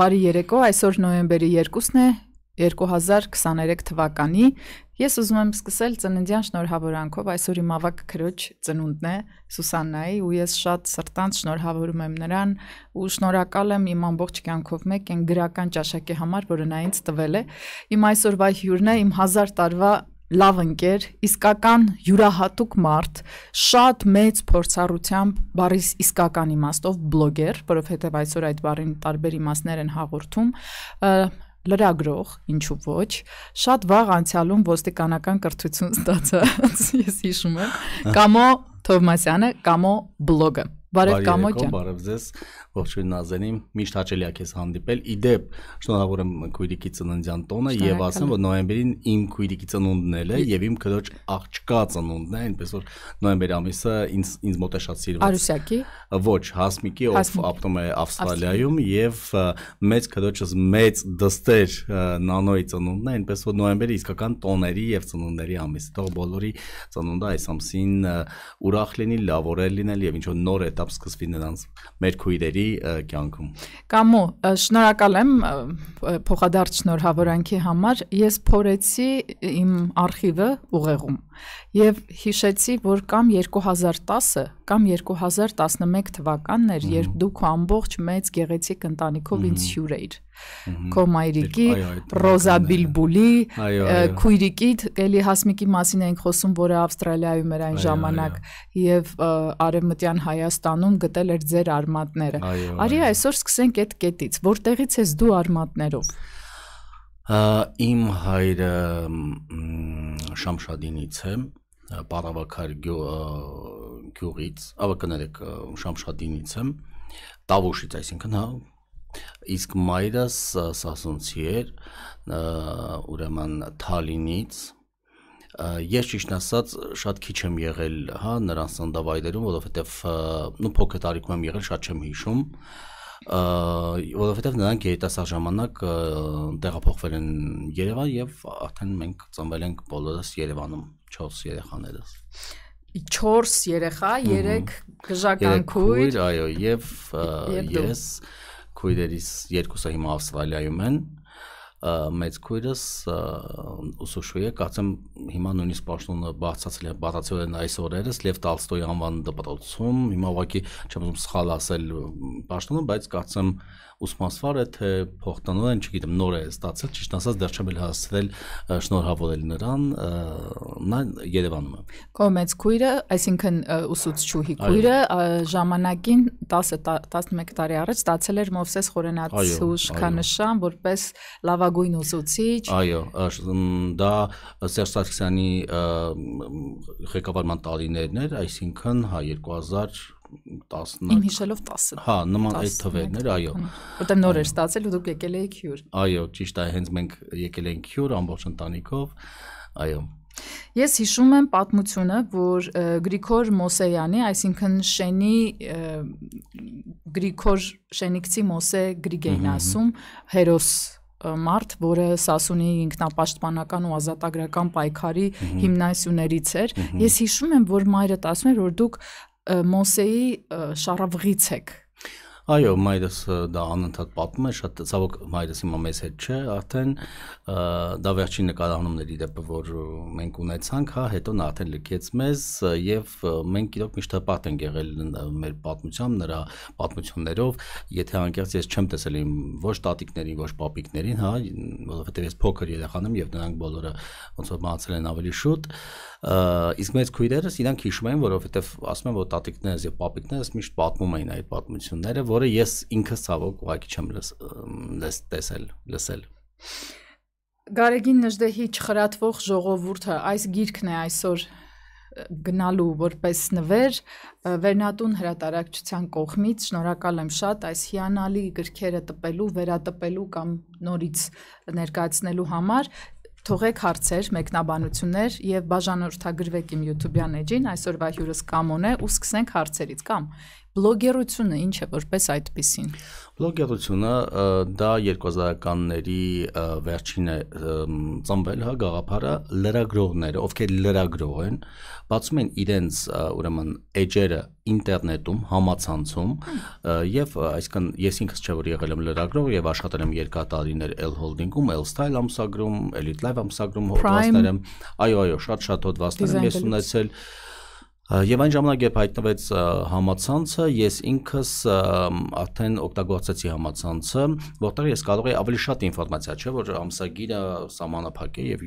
Բարի երեկո, այսօր նոյեմբերի 2-ն է 2023 թվականի։ Ես ուզում եմ սկսել ծննդյան շնորհավորանքով։ Այսօր իմ ավակ քրոջ ծնունդն է Սուսաննայի ու ես շատ սրտանց շնորհավորում եմ նրան ու շնորհակալ եմ իմ ամբողջ կյանքով մեկ այն գրական ճաշակի համար, որը նա ինձ տվել է։ Իմ այսօրվա հյուրն է իմ 1000 տարվա լավ ընկեր, իսկական յուրահատուկ մարդ, շատ մեծ փորձառությամբ, բարիս իսկական իմաստով բլոգեր, որովհետև այսօր այդ բառին տարբեր իմաստներ են հաղորդում, լրագրող, ինչու ոչ, շատ վաղ անցյալում ոստիկանական կրթություն ստացած, ես հիշում եմ, Կամո Թովմասյանը, Կամո բլոգը Բարև Կամոջան։ Բարև ձեզ, ողջույն Նազենին։ Միշտ հաճելի է քեզ հանդիպել։ Իդեպ, շնորհավոր եմ քույրիկի ծննդյան տոնը եւ ասեմ, որ նոեմբերին իմ քույրիկի ծնունդն էլ է եւ իմ քրոջ աղջկա ծնունդն է, այնպես որ նոեմբեր ամիսը ինձ ինձ մոտ է շատ սիրված։ Արուսյակի։ Ոչ, Հասմիկի, ով ապրում է Ավստրալիայում եւ մեծ քրոջս մեծ դստեր նանոյի ծնունդն է, այնպես որ նոեմբերը իսկական տոների եւ ծնունդների ամիս է։ Թող բոլորի ծնունդը այս ամսին ուրախ լինի, լավ օրեր լինել եւ ինչ որ նոր էտա հուսալիությամբ սկսվի նրանց մեր քույրերի կյանքում։ Կամո, շնորհակալ եմ փոխադարձ շնորհավորանքի համար։ Ես փորեցի իմ արխիվը ուղեղում եւ հիշեցի, որ կամ 2010-ը կամ 2011 թվականն էր, երբ դու քո ամբողջ մեծ գեղեցիկ ընտանիքով ինձ հյուր էիր։ Քո մայրիկի, Ռոզա Բիլբուլի, քույրիկիդ, Էլի Հասմիկի մասին էինք խոսում, որը Ավստրալիայում էր այն ժամանակ եւ արևմտյան Հայաստանում գտել էր ձեր արմատները։ Արի այսօր սկսենք այդ կետից, որտեղից ես դու արմատներով։ Իմ հայրը Շամշադինից եմ Պարավակար գյուղից, ավա կներեք Շամշադինից եմ, Տավուշից, այսինքն, հա, իսկ մայրս Սասունցի էր, ուրեմն Թալինից, ես ճիշտ ասած շատ քիչ եմ եղել, հա, նրան սանդավայրերում, որովհետև նու փոքր տարիքում եմ եղել, շատ չեմ հիշում, որովհետև նրանք երիտասարդ ժամանակ տեղափոխվել են Երևան եւ արդեն մենք ծնվել ենք բոլորս Երևանում։ 4 երեխաներս։ 4 երեխա, 3 գժական քույր, այո, եւ ես քույրերից երկուսը հիմա Ավստրալիայում են, մեծ քույրս ուսուցչուի է, կարծեմ հիմա նույնիսկ պաշտոնը բացացել է, բացացել են այս օրերս Լև Տալստոյի անվան դպրոցում, հիմա ուղղակի չեմ ուզում սխալ ասել պաշտոնը, բայց կարծեմ ուսմասվար է թե փոխտանալ են, չգիտեմ, նոր է ստացել, ճիշտ ասած դեռ չեմ էլ հասցրել շնորհավորել նրան, նա Երևանում է։ Կոմեց քույրը, այսինքն ուսուցչուհի քույրը ժամանակին 10 11 տարի առաջ ստացել էր Մովսես Խորենացուշքանշան որպես լավագույն ուսուցիչ։ Այո, դա Սերժ Սարգսյանի ղեկավարման տարիներն էր, այսինքն հա 2000 10-ն։ Իմ հիշելով 10։ Հա, նման այդ թվերն էր, այո։ Որտեմ նոր էր ստացել ու դուք եկել էիք հյուր։ Այո, ճիշտ է, հենց մենք եկել ենք հյուր ամբողջ ընտանիքով։ Այո։ Ես հիշում եմ պատմությունը, որ Գրիգոր Մոսեյանի, այսինքն Շենի Գրիգոր Շենիկցի Մոսե Գրիգեն ասում, հերոս մարդ, որը Սասունի ինքնապաշտպանական ու ազատագրական պայքարի հիմնասյուներից էր։ Ես հիշում եմ, որ մայրդ ասում էր, որ դուք Մոսեի շարավղից եք։ Այո, մայրս դա անընդհատ պատմում է, շատ ցավոք մայրս հիմա մեզ հետ չէ, արդեն դա վերջին նկարահանումների դեպը, որ մենք ունեցանք, հա, հետո նա արդեն լքեց մեզ եւ մենք իրոք միշտ հպարտ ենք եղել մեր պատմությամբ, նրա պատմություններով, եթե անկեղծ ես չեմ տեսել իմ ոչ տատիկներին, ոչ պապիկներին, հա, որովհետեւ ես փոքր երեխան եմ եւ նրանք բոլորը ոնց որ մահացել են ավելի շուտ, Իսկ մեծ քույրերս իրանք հիշում են, որովհետև ասում են, որ տատիկներս եւ պապիկներս միշտ պատմում էին այդ պատմությունները, որը ես ինքս ցավոք ուղղակի չեմ լս տեսել, լսել։ Գարեգին Նժդեհի չխրատվող ժողովուրդը այս գիրքն է այսօր գնալու որպես նվեր Վերնատուն հրատարակչության կողմից շնորհակալ եմ շատ այս հիանալի գրքերը տպելու, վերատպելու կամ նորից ներկայացնելու համար թողեք հարցեր, մեկնաբանություններ եւ բաժանորդագրվեք իմ YouTube-յան էջին։ Այսօրվա հյուրս Կամոն է ու սկսենք հարցերից կամ Բլոգերությունը ինչ է որպես այդպեսին։ Բլոգերությունը դա 2000-ականների վերջին է ծնվել, հա, գաղափարը լրագրողները, ովքեր լրագրող են, բացում են իրենց ուրեմն էջերը ինտերնետում, համացանցում եւ այսինքն ես ինքս չէ որ եղել եմ լրագրող եւ աշխատել եմ երկար տարիներ L Holding-ում, L Style ամսագրում, Elite Live ամսագրում հոդվածներ եմ։ Այո, այո, շատ շատ հոդվածներ եմ ես ունեցել։ Prime Եվ այն ժամանակ երբ հայտնվեց համացանցը, ես ինքս արդեն օգտագործեցի համացանցը, որտեղ ես կարող եի ավելի շատ ինֆորմացիա, չէ, որ ամսագիրը սահմանափակ է եւ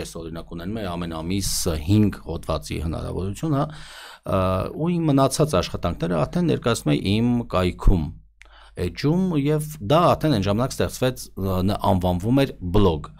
ես օրինակ ունենում եմ ամեն ամիս 5 հոդվածի հնարավորություն, հա, ու իմ մնացած աշխատանքները արդեն ներկայացնում եմ իմ կայքում էջում եւ դա արդեն այն ժամանակ ստեղծվեց անվանվում էր բլոգ։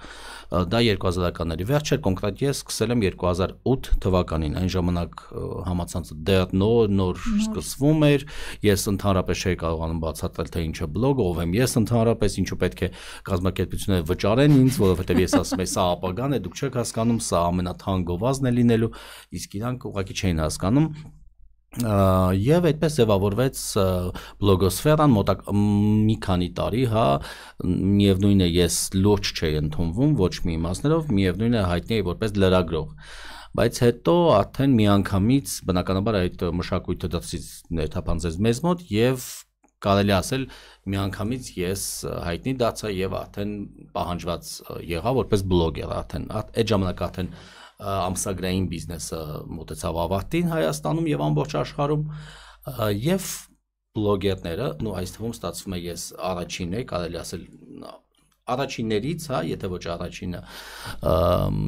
Դա 2000-ականների վերջ էր, կոնկրետ ես սկսել եմ 2008 թվականին, այն ժամանակ համացանցը դեռ նոր նոր սկսվում էր։ Ես ընդհանրապես չէի կարողանում բացատրել թե ինչ է բլոգ, ով եմ ես ընդհանրապես, ինչու պետք է կազմակերպությունները վճարեն ինձ, որովհետև ես ասում եմ, սա ապագան է, դուք չեք հասկանում, սա ամենաթանկովազն է լինելու, իսկ իրանք ուղղակի չէին հասկանում։ Եվ այդպես ձևավորվեց բլոգոսֆերան մոտակ մի քանի տարի, հա, միևնույնն է ես լուրջ չէի ընդունվում ոչ մի իմաստներով, միևնույնն է հայտնի էի որպես լրագրող բայց հետո արդեն միանգամից բնականաբար այդ մշակույթը դասից ներթափանցեց մեզ մոտ եւ կարելի ասել միանգամից ես հայտնի դարձա եւ արդեն պահանջված եղա որպես բլոգեր արդեն այդ ժամանակ արդեն ամսագրային բիզնեսը մտեցավ ավարտին Հայաստանում եւ ամբողջ աշխարհում եւ բլոգերները, նո այս թվում ստացվում է ես առաջինն եի, կարելի ասել առաջիններից, հա, եթե ոչ առաջինը,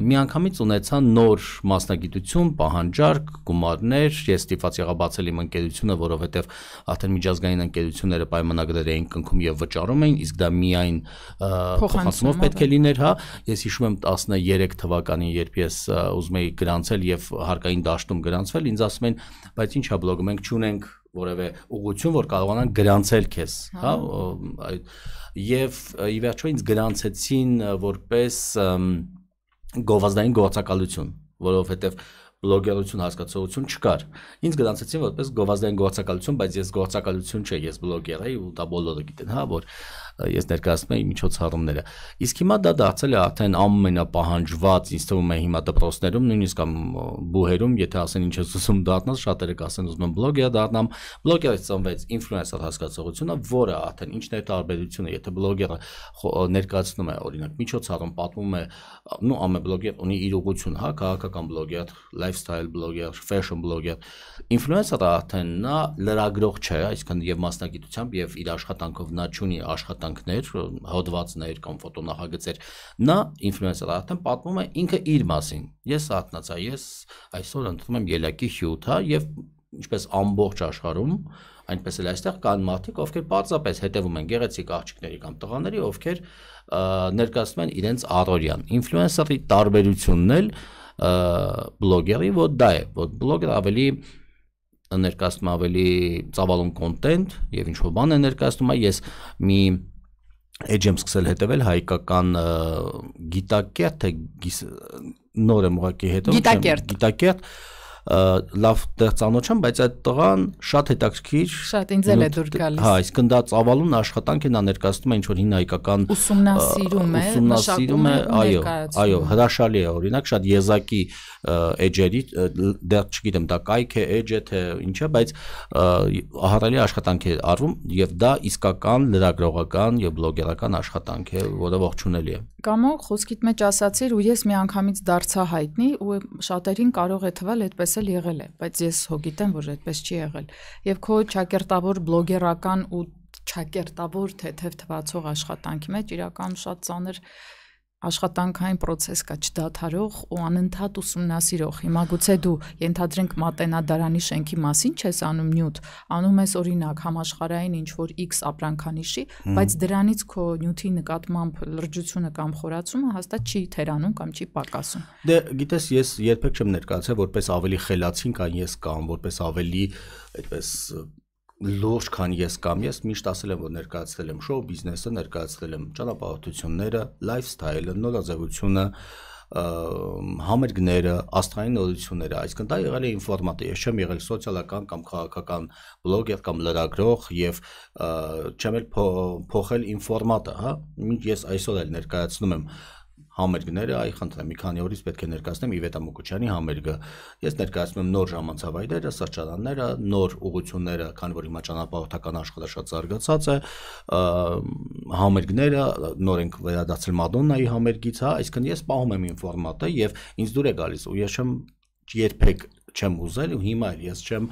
միանգամից ունեցա նոր մասնագիտություն, պահանջարկ, գումարներ, ես ստիփաց եղա բացել իմ ընկերությունը, որովհետև արդեն միջազգային ընկերությունները պայմանագրեր էին կնքում եւ վճարում էին, իսկ դա միայն փոխանցումով պետք է լիներ, հա։ Ես հիշում եմ 13 թվականին, երբ ես ուզում էի գրանցել եւ հարկային դաշտում գրանցվել, ինձ ասում են, բայց ի՞նչ է բլոգում, մենք չունենք որևէ ուղություն, որ կարողանան գրանցել քեզ, հա, հա այդ եւ ի վերջո ինձ գրանցեցին որպես գովազդային գործակալություն, որովհետեւ բլոգերություն հասկացողություն չկար։ Ինձ գրանցեցին որպես գովազդային գործակալություն, բայց ես գործակալություն չէ, ես բլոգեր եի ու դա բոլորը գիտեն, հա, որ ես ներկայացնում էի միջոցառումները։ Իսկ հիմա դա դարձել է արդեն ամենապահանջված, ինձ թվում է հիմա դպրոցներում, նույնիսկ կամ բուհերում, եթե ասեն ինչ ես ուզում դառնալ, շատերը կասեն ուզում եմ բլոգեր դառնամ։ Բլոգերից ծնվեց ինֆլուենսեր հասկացողությունը, որը արդեն ինչն է տարբերությունը, եթե բլոգերը ներկայացնում է օրինակ միջոցառում, պատմում է, նո ամեն բլոգեր ունի իր ուղղություն, հա, քաղաքական բլոգեր, lifestyle բլոգեր, fashion բլոգեր։ Ինֆլուենսերը արդեն նա լրագրող չէ, այսինքն եւ մասնագիտությամբ եւ իր աշխատանքով նա ճունի աշխատ արտանքներ, հոդվածներ կամ ֆոտոնախագծեր, նա ինֆլուենսեր արդեն պատմում է ինքը իր մասին։ Ես աթնացա, ես այսօր ընդունում եմ ելակի հյութա եւ ինչպես ամբողջ աշխարհում, այնպես էլ այստեղ կան մարդիկ, ովքեր պարզապես հետևում են գեղեցիկ աղջիկների կամ տղաների, ովքեր ներկայացնում են իրենց առօրյան։ Ինֆլուենսերի տարբերությունն էլ բլոգերի ոտ դա է, որ բլոգերը ավելի ներկայացնում ավելի ծավալուն կոնտենտ եւ ինչ որ բան է ներկայացնում, ես մի Edge եմ սկսել հետևել հայկական գիտակերտ է նոր եմ ուղակի հետո գիտակերտ գիտակերտ լավ դեռ ծանոթ չեմ, բայց այդ տղան շատ հետաքրքիր շատ ինձ էլ է դուր գալիս։ Հա, իսկ դա ծավալուն աշխատանք է նա ներկայացնում է ինչ որ հին հայկական ուսումնասիրում է, ուսումնասիրում է, այո, այո, հրաշալի է օրինակ շատ եզակի edge-երի դեռ չգիտեմ դա կայք է, edge է թե ինչ է, բայց ահարալի աշխատանք է արվում եւ դա իսկական լրագրողական եւ բլոգերական աշխատանք է, որը ողջունելի է։ Կամո խոսքիդ մեջ ասացիր ու ես մի անգամից դարձա հայտնի ու շատերին կարող է թվել այդպես այդպես էլ եղել է, բայց ես հո գիտեմ, որ այդպես չի եղել։ Եվ քո ճակերտավոր բլոգերական ու ճակերտավոր թեթև թվացող աշխատանքի մեջ իրական շատ ծանր աշխատանքային process կա չդադարող ու անընդհատ ուսումնասիրող։ Հիմա գուցե դու ենթադրենք մատենադարանի շենքի մասին չես անում նյութ, անում ես օրինակ համաշխարային ինչ որ X ապրանքանիշի, բայց դրանից քո նյութի նկատմամբ լրջությունը կամ խորացումը հաստատ չի թերանում կամ չի պակասում։ Դե գիտես, ես երբեք չեմ ներկայացել որպես ավելի խելացին կամ ես կամ որպես ավելի այդպես լուրջ քան ես կամ ես միշտ ասել եմ որ ներկայացրել եմ շոու բիզնեսը, ներկայացրել եմ ճանապարհորդությունները, lifestyle-ը, նորաձևությունը, համերգները, աստղային նորությունները, այսինքն դա եղել է ինֆորմատիվ։ Ես չեմ եղել սոցիալական կամ քաղաքական բլոգեր կամ լրագրող եւ չեմ էլ փոխել ինֆորմատը, հա։ Ինչ ես այսօր էլ ներկայացնում եմ համերգները, այ խնդրեմ, մի քանի օրից պետք է ներկայացնեմ Իվետա Մուկուչյանի համերգը։ Ես ներկայացնում եմ նոր ժամանցավայրերը, սրճարանները, նոր ուղությունները, քանի որ հիմա ճանապարհորդական աշխարհը շատ զարգացած է, համերգները, նոր ենք վերադարձել Մադոննայի համերգից, հա, այսինքն ես պահում եմ ինֆորմատը եւ ինձ դուր է գալիս ու ես չեմ երբեք չեմ ուզել ու հիմա էլ ես չեմ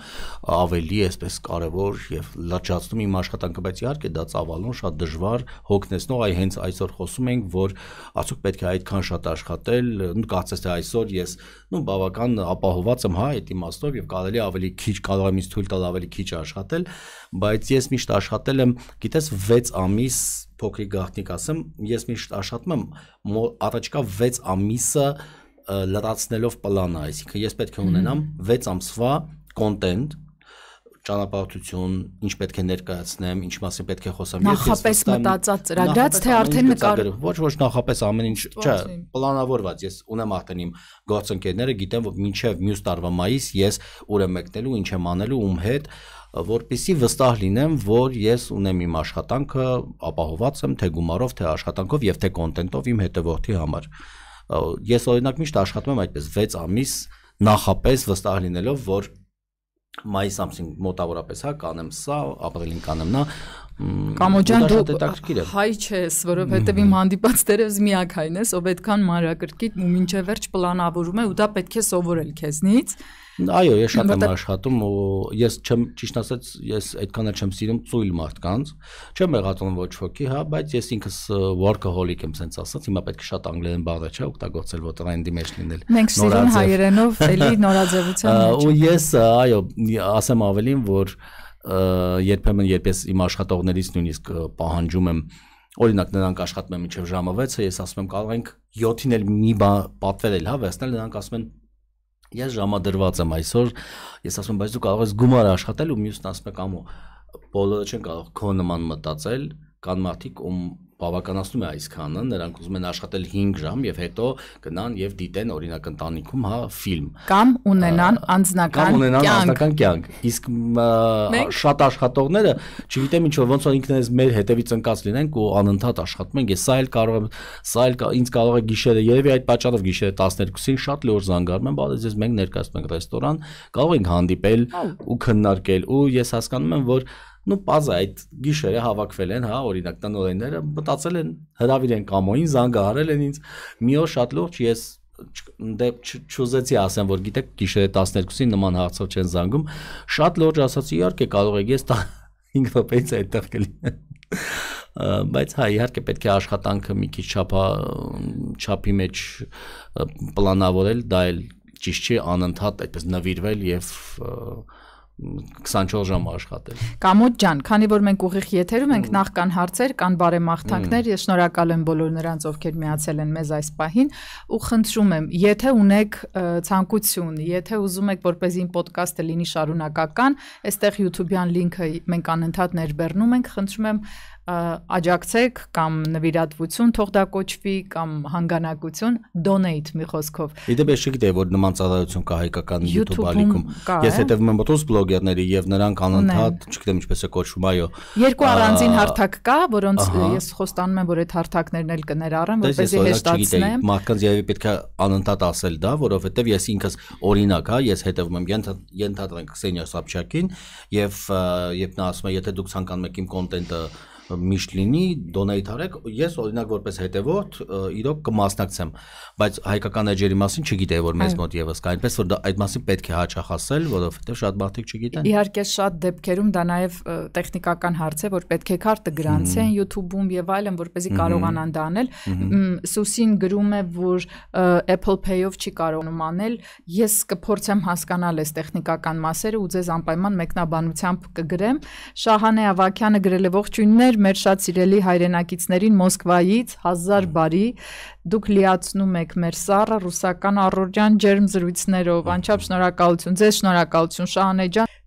ավելի այսպես կարևոր եւ լրջացնում իմ աշխատանքը, բայց իհարկե դա ծավալուն շատ դժվար հոգնեցնող, այ հենց այսօր խոսում ենք, որ արդյոք պետք է այդքան շատ աշխատել, ու կարծես թե այսօր ես նո բավական ապահոված եմ հա այդ իմաստով եւ կարելի ավելի քիչ կարող եմ ինձ թույլ տալ ավելի քիչ աշխատել, բայց ես միշտ աշխատել եմ, գիտես 6 ամիս փոքրիկ գաղտնիք ասեմ, ես միշտ աշխատում եմ առաջկա 6 ամիսը լրացնելով պլանը, այսինքն ես պետք է ունենամ 6 ամսվա կոնտենտ, ճանապարհություն, ինչ պետք է ներկայացնեմ, ինչ մասին պետք է խոսեմ, ես նախապես մտածած ծրագրած թե արդեն նկար ոչ ոչ նախապես ամեն ինչ, չէ, պլանավորված, ես ունեմ արդեն իմ գործընկերները գիտեն, որ մինչև մյուս տարվա մայիս ես ուր եմ մեկնելու, ինչ եմ անելու, ում հետ որպիսի վստահ լինեմ, որ ես ունեմ իմ աշխատանքը, ապահոված եմ թե գումարով, թե աշխատանքով եւ թե կոնտենտով իմ հետևորդի համար։ Ա ես օրինակ միշտ աշխատում եմ այդպես 6 ամիս նախապես վստահ լինելով, որ մայիս ամսին մոտավորապես հա կանեմ սա, ապրիլին կանեմ նա, Կամոջան դու հայ ես, որովհետև իմ հանդիպած դերևս միակ այն ես, ով այդքան մանրակրկիտ ու ոչ վերջ պլանավորում է ու դա պետք է սովորել քեզնից։ Այո, ես շատ եմ աշխատում ու ես չեմ ճիշտ ասած, ես այդքան էլ չեմ սիրում ծույլ մարդկանց։ Չեմ եղածոն ոչ ոքի, հա, բայց ես ինքս workaholic եմ, sense ասած, հիմա պետք է շատ անգլերեն բառը չէ օգտագործել, որ տրենդի մեջ լինել։ Մենք սիրուն հայերենով էլի նորաձևության մեջ։ Ու ես, այո, ասեմ ավելին, որ երբեմն երբ ես իմ աշխատողներից նույնիսկ պահանջում եմ Օրինակ նրանք աշխատում են մինչև ժամը 6-ը, ես ասում եմ կարող ենք 7-ին էլ մի բան պատվերել, հա, վերցնել, նրանք ասում են Ես ժամադրված եմ այսօր, ես ասում եմ, բայց դու կարող ես գումար աշխատել ու մյուսն ասում եք ամու բոլորը չեն կարող քո նման մտածել, կան մարդիկ, ում բավականացնում է այսքանը, նրանք ուզում են աշխատել 5 ժամ եւ հետո գնան եւ դիտեն օրինակ ընտանիքում, հա, ֆիլմ։ Կամ ունենան անձնական կամ ունենան անձնական կյանք։ Իսկ շատ աշխատողները, չգիտեմ ինչու, ոնց որ ինքներս մեր հետևից ընկած լինենք ու անընդհատ աշխատում ենք, ես սա էլ կարող եմ, սա էլ ինձ կարող է գիշերը, երևի այդ պատճառով գիշերը 12-ին շատ լուրջ զանգարում են, բայց ես մենք ներկայացնում ենք ռեստորան, կարող ենք հանդիպել ու քննարկել ու ես հասկանում եմ, որ Ну պազա այդ գիշերը հավաքվել են, հա, օրինակ տնօրենները մտածել են, հրավիր են կամոին, զանգահարել են ինձ։ Մի օր շատ լուրջ ես դե չուզեցի ասեմ, որ գիտեք, գիշերը 12-ին նման հարցով չեն զանգում։ Շատ լուրջ ասացի, իհարկե կարող եք ես 5 րոպեից այդտեղ կլինեմ բայց հա իհարկե պետք է աշխատանքը մի քիչ չափա չափի մեջ պլանավորել, դա էլ ճիշտ չի անընդհատ այդպես նվիրվել եւ և, և 24 ժամ աշխատել։ Կամոջ ջան, քանի որ մենք ուղիղ եթերում ենք, նախ կան հարցեր, կան բարեմաղթանքներ, ես շնորհակալ եմ բոլոր նրանց, ովքեր միացել են մեզ այս պահին ու խնդրում եմ, եթե ունեք ցանկություն, եթե ուզում եք, որպեսզի podcast-ը լինի շարունակական, այստեղ YouTube-յան link-ը մենք անընդհատ ներբեռնում ենք, խնդրում եմ աջակցեք կամ նվիրատվություն թող դա կոչվի կամ հանգանակություն donate մի խոսքով։ Իդեպ ես չգիտեի որ նման ծառայություն կա հայկական YouTube ալիքում։ Ես հետևում եմ ոտոս բլոգերների եւ նրանք անընդհատ, չգիտեմ ինչպես է կոչվում, այո։ Երկու առանձին հարթակ կա, որոնց ես խոստանում եմ որ այդ հարթակներն էլ կներառեմ, որպեսզի հեշտացնեմ։ Մարդկանց երևի պետք է անընդհատ ասել դա, որովհետեւ ես ինքս օրինակ, հա, ես հետևում եմ ենթադրենք Քսենիա Սապչակին եւ երբ նա ասում է, եթե դուք ցանկանում եք իմ կոնտենտը միշտ լինի, donate արեք, ես օրինակ որպես հետևորդ իրոք կմասնակցեմ, բայց հայկական էջերի մասին չգիտեի, որ մեզ մոտ եւս կա, այնպես որ այդ մասին պետք է հաճախ ասել, որովհետեւ շատ մարդիկ չգիտեն։ Իհարկե շատ դեպքերում դա նաեւ տեխնիկական հարց է, որ պետք է քարտը գրանցեն YouTube-ում եւ այլն, որպեսզի կարողանան դա անել։ Սուսին գրում է, որ Apple Pay-ով չի կարողանում անել, ես կփորձեմ հասկանալ այս տեխնիկական մասերը ու ձեզ անպայման մեկնաբանությամբ կգրեմ։ Շահանե Ավակյանը գրել է ողջույններ մեր շատ սիրելի հայրենակիցներին Մոսկվայից 1000 բարի։ Դուք լիացնում եք մեր սառը ռուսական առօրյան ջերմ զրույցներով։ Անչափ շնորհակալություն։ Ձեզ շնորհակալություն Շահանե ջան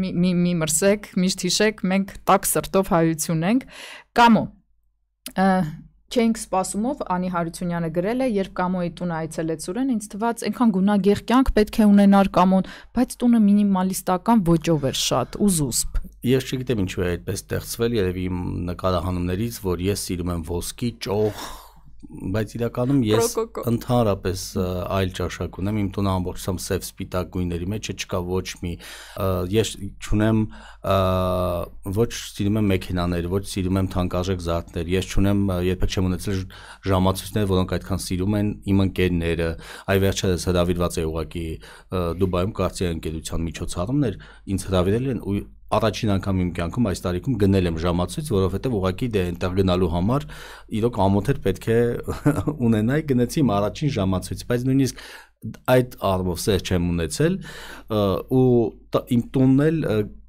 մի մի մի մրսեք, միշտ հիշեք, մենք տակ սրտով հայություն ենք։ Կամո չենք սպասումով Անի Հարությունյանը գրել է, երբ Կամոյի տուն այցելեց Սուրեն, ինձ թվաց այնքան գունագեղ կյանք պետք է ունենար Կամոն, բայց տունը մինիմալիստական ոճով էր շատ ու զուսպ ես չգիտեմ ինչու է այդպես ստեղծվել, երևի իմ նկարահանումներից, որ ես սիրում եմ ոսկի, ճոխ, բայց իրականում ես ընդհանրապես այլ ճաշակ ունեմ, իմ տունը ամբողջությամբ սև սպիտակ գույների մեջ է, չկա ոչ մի ես ճունեմ ոչ սիրում եմ մեքենաներ, ոչ սիրում եմ թանկարժեք զարդներ, ես ճունեմ երբեք չեմ ունեցել ժամացույցներ, որոնք այդքան սիրում են իմ ընկերները, այ վերջերս հրավիրված է ուղակի Դուբայում կարծի ընկերության միջոցառումներ, ինձ հրավիրել են ու առաջին անգամ իմ կյանքում այս տարիքում գնել եմ ժամացույց, որովհետև ուղակի դե այնտեղ գնալու համար իրոք ամոթ էր պետք է ունենայի, գնացի իմ առաջին ժամացույց, բայց նույնիսկ այդ առումով սեր չեմ ունեցել ու իմ տունն էլ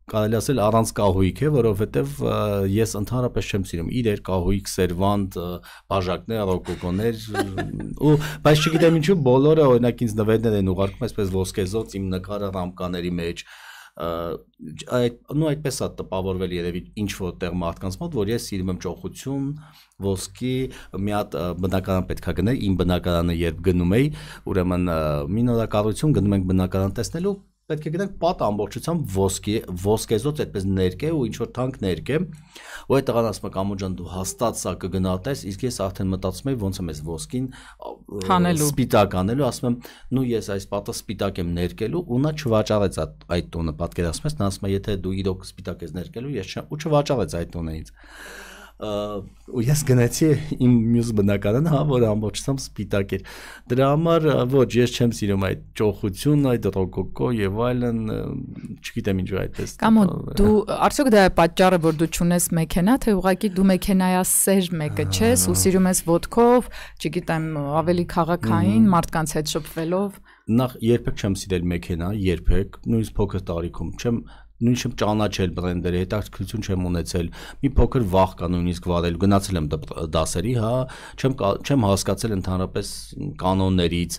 կարելի ասել առանց կահույք է, որովհետև ես ընդհանրապես չեմ սիրում իրեր, կահույք, սերվանդ, բաժակներ, ռոկոկոներ ու բայց չգիտեմ ինչու բոլորը օրինակ ինձ նվերներ են ուղարկում, այսպես ոսկեզոծ իմ նկարը ռամկաների մեջ, այդ նու այդպես է տպավորվել երևի ինչ որ տեղ մարդկանց մոտ, որ ես սիրում եմ ճոխություն, ոսկի, մի հատ բնակարան պետքա գնել, իմ բնակարանը երբ գնում էի, ուրեմն մի նորակառություն գնում ենք բնակարան տեսնելու, պետք է գնանք պատ ամբողջությամբ ոսկի ոսկեզոց այդպես ներկե ու ինչ որ թանկ ներկե ու այդ տղան ասում է կամո ջան դու հաստատ սա կգնահատես իսկ ես արդեն մտածում եմ ոնց եմ ես ոսկին հանելու սպիտակ անելու ասում եմ նու ես այս պատը սպիտակ եմ ներկելու ու նա չվաճառեց այդ տոնը պատկերացնում ես նա ասում է եթե դու իրոք սպիտակ ես ներկելու ես չեմ ու չվաճառեց այդ տոնը ինձ ու ես գնացի իմ մյուս բնականան, հա, որ ամբողջությամբ սպիտակ էր։ Դրա համար ոչ, ես չեմ սիրում այդ ճոխություն, այդ ռոկոկո եւ այլն, չգիտեմ ինչու այդպես։ Կամ դու արդյոք դա է պատճառը, որ դու ճունես մեքենա, թե ուղղակի դու մեքենայասեր մեկը ես ու սիրում ես ոդկով, չգիտեմ, ավելի քաղաքային մարդկանց հետ շփվելով։ Նախ երբեք չեմ սիրել մեքենա, երբեք, նույնիսկ փոքր տարիքում չեմ նույն չեմ ճանաչել բրենդերը, հետաքրքրություն չեմ ունեցել։ Մի փոքր վախ կա նույնիսկ վարել, գնացել եմ դասերի, հա, չեմ չեմ հասկացել ընդհանրապես կանոններից։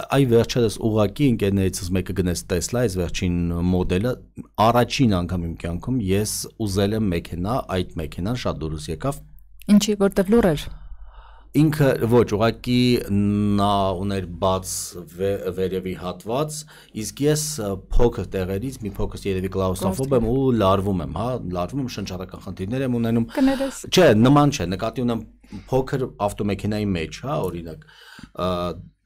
Այ վերջերս ուղակի ընկերներիցս մեկը գնեց Tesla, այս վերջին մոդելը, առաջին անգամ իմ կյանքում ես ուզել եմ մեքենա, այդ մեքենան շատ դուրս եկավ։ Ինչի, որտեղ լուր էր ինքը ոչ, ուղղակի նա ուներ բաց վերևի հատված, իսկ ես փոքր տեղերից մի փոքր երևի կլաուստրոֆոբ եմ ու լարվում եմ, հա, լարվում եմ շնչառական խնդիրներ եմ ունենում։ Չէ, նման չէ, նկատի ունեմ փոքր ավտոմեքենայի մեջ, հա, օրինակ,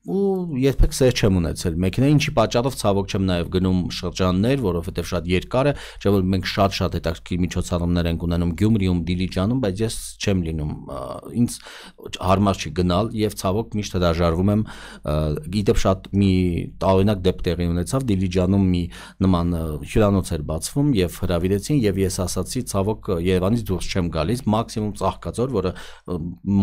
ու երբեք սեր չեմ ունեցել։ Մեքենայի ինչի պատճառով ցավոք չեմ նաև գնում շրջաններ, որովհետև շատ երկար է, չէ՞ որ մենք շատ-շատ հետաքրքիր միջոցառումներ ենք ունենում Գյումրիում, Դիլիջանում, բայց ես չեմ լինում։ Ինձ հարմար չի գնալ եւ ցավոք միշտ հրաժարվում եմ։ Գիտեմ շատ մի տարօրինակ դեպք տեղի ունեցավ Դիլիջանում մի նման հյուրանոց էր բացվում եւ հրավիրեցին եւ ես ասացի ցավոք Երևանից դուրս չեմ գալիս, մաքսիմում ծաղկաձոր, որը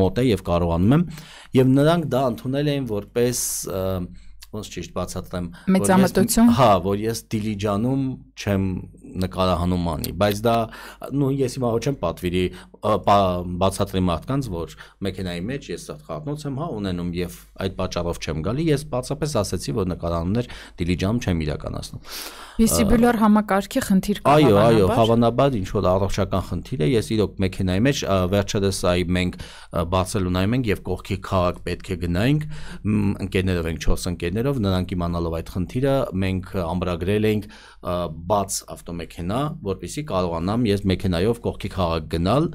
մոտ է եւ կարողանում եմ։ Եվ նրանք դա ընդունել էին որպես always um, ähm, ոնց ճիշտ բացատրեմ մեծամտություն հա որ ես դիլիջանում չեմ նկարահանում անի բայց դա նո ես հիմա ոչ եմ պատվիրի բացատրի մարդկանց որ մեքենայի մեջ ես խառնոց եմ հա ունենում եւ այդ պատճառով չեմ գալի ես բացապես ասացի որ նկարանումներ դիլիջան չեմ իրականացնում վեսիբուլար համակարգի խնդիր կա այո այո հավանաբար ինչ որ առողջական խնդիր է ես իրոք մեքենայի մեջ վերջերս-ի մենք բարսելոնայի մենք եւ կողքի քաղաք պետք է գնայինք ընկերներով ենք 4 ընկերներ ընկերներով, նրանք իմանալով այդ խնդիրը, մենք ամրագրել ենք բաց ավտոմեքենա, որտիսի կարողանամ ես մեքենայով կողքի քաղաք գնալ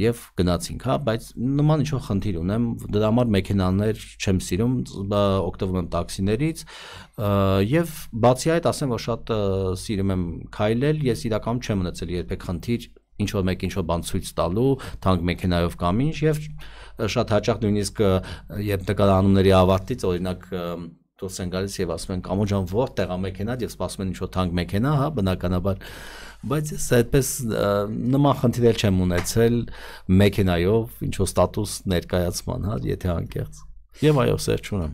և գնացինք, հա, բայց նման ինչ-որ խնդիր ունեմ, դրա համար մեքենաներ չեմ սիրում, օգտվում եմ տաքսիներից եւ բացի այդ ասեմ, որ շատ սիրում եմ քայլել, ես իրականում չեմ ունեցել երբեք խնդիր ինչ որ մեկ ինչ որ բան ցույց տալու, թանկ մեքենայով կամ ինչ եւ շատ հաճախ նույնիսկ երբ նկարանումների ավարտից օրինակ դուրս են գալիս եւ ասում են կամո ջան որտեղ է մեքենա եւ դե», սպասում են ինչ որ թանկ մեքենա, հա, բնականաբար բայց ես այդպես նման խնդիրել չեմ ունեցել մեքենայով ինչ որ ստատուս ներկայացման, հա, եթե անկեղծ։ Եվ այո, սեր չունեմ։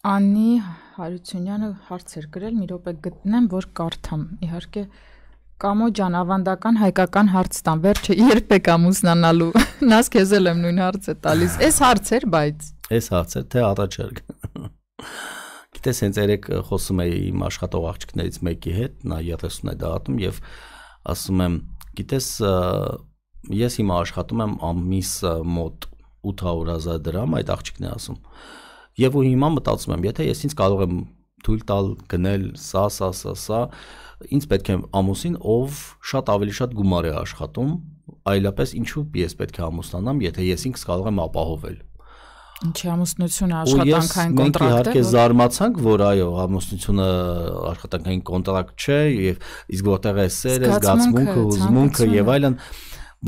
Աննի Հարությունյանը հարցեր գրել, մի րոպե գտնեմ, որ կարդամ։ Իհարկե, Կամո ջան, ավանդական հայկական հարց տամ, վերջը երբ եք ամուսնանալու։ Նաս քեզ էլ եմ նույն հարցը տալիս։ Էս հարց էր, բայց։ Էս հարց էր, թե առաջարկ։ Գիտես, հենց երեք խոսում էի իմ աշխատող աղջիկներից մեկի հետ, նա 30-ն է դառնում եւ ասում եմ, գիտես, ես հիմա աշխատում եմ ամիս մոտ 800.000 դրամ, այդ աղջիկն է ասում։ Եվ ու հիմա մտածում եմ, եթե ես ինձ կարող եմ թույլ տալ գնել սա, սա, սա, սա, սա ինձ պետք է ամուսին, ով շատ ավելի շատ գումար է աշխատում, այլապես ինչու ես պետք է ամուսնանամ, եթե ես ինքս կարող եմ ապահովել։ Ինչի ամուսնությունը աշխատանքային կոնտրակտ է։ Ու իհարկե զարմացանք, որ այո, ամուսնությունը աշխատանքային կոնտրակտ չէ եւ իսկ որտեղ է սերը, զգացմունքը, ուզմունքը եւ այլն,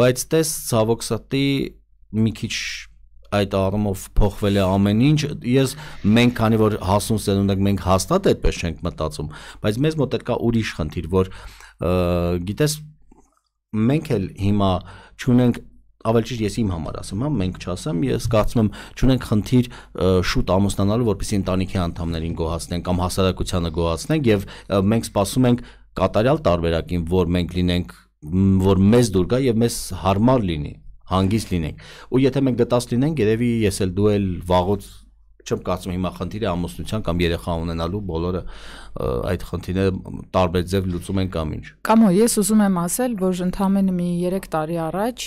բայց տես ցավոքսատի մի քիչ այդ առումով փոխվել է ամեն ինչ։ Ես մենք քանի որ հասուն սերունդ ենք, մենք հաստատ այդպես չենք մտածում, բայց մեզ մոտ էլ կա ուրիշ խնդիր, որ գիտես մենք էլ հիմա ճունենք ավելի ճիշտ ես իմ համար ասեմ, հա, մենք չասեմ, ես կարծում եմ ճունենք խնդիր շուտ ամուսնանալու, որպեսզի ընտանիքի անդամներին գոհացնենք կամ հասարակությանը գոհացնենք եւ մենք սպասում ենք կատարյալ տարբերակին, որ մենք լինենք որ մեզ դուր գա եւ մեզ հարմար լինի հանգիստ լինենք։ Ու եթե մենք գտած լինենք, երևի ես էլ դու էլ վաղոց չեմ կարծում հիմա խնդիրը ամուսնության կամ երեխա ունենալու բոլորը այդ խնդիրները տարբեր ձև լուծում են կամ ինչ։ Կամ հո ես ուզում եմ ասել, որ ընդամենը մի 3 տարի առաջ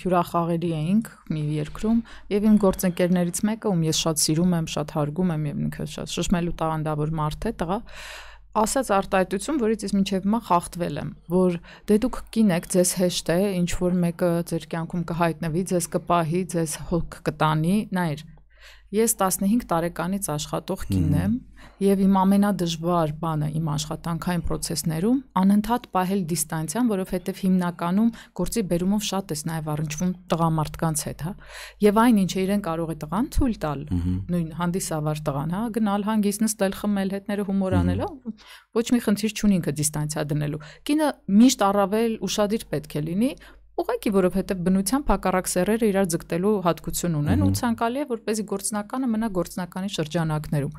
հյուրախաղերի էինք մի երկրում եւ իմ գործընկերներից մեկը, ում ես շատ սիրում եմ, շատ հարգում եմ եւ ինքը շատ շշմելու տաղանդավոր մարդ է, տղա, ասած արտահայտություն, որից ես մինչև հիմա խախտվել եմ, որ դե դուք կին եք, ձեզ հեշտ է, ինչ որ մեկը ձեր կյանքում կհայտնվի, ձեզ կպահի, ձեզ հոգ կտանի, նայր, Ես 15 տարեկանից աշխատող կին եմ եւ իմ ամենադժվար բանը իմ աշխատանքային process-ներում անընդհատ պահել դիստանցիան, որովհետեւ հիմնականում գործի բերումով շատ ես նաեւ առնչվում տղամարդկանց հետ, հա։ Եվ այն ինչը իրեն կարող է տղան ցույլ տալ, նույն հանդիսավար տղան, հա, գնալ հանգիստ նստել, խմել, հետները հումոր անել, հա, ոչ մի խնդիր չունի ինքը դիստանցիա դնելու։ Կինը միշտ առավել ուրախadir պետք է լինի, Ուղղակի որովհետև բնության փակառակ սերերը իրար ձգտելու հատկություն ունեն ու ցանկալի է որպեսզի գործնականը մնա գործնականի շրջանակներում։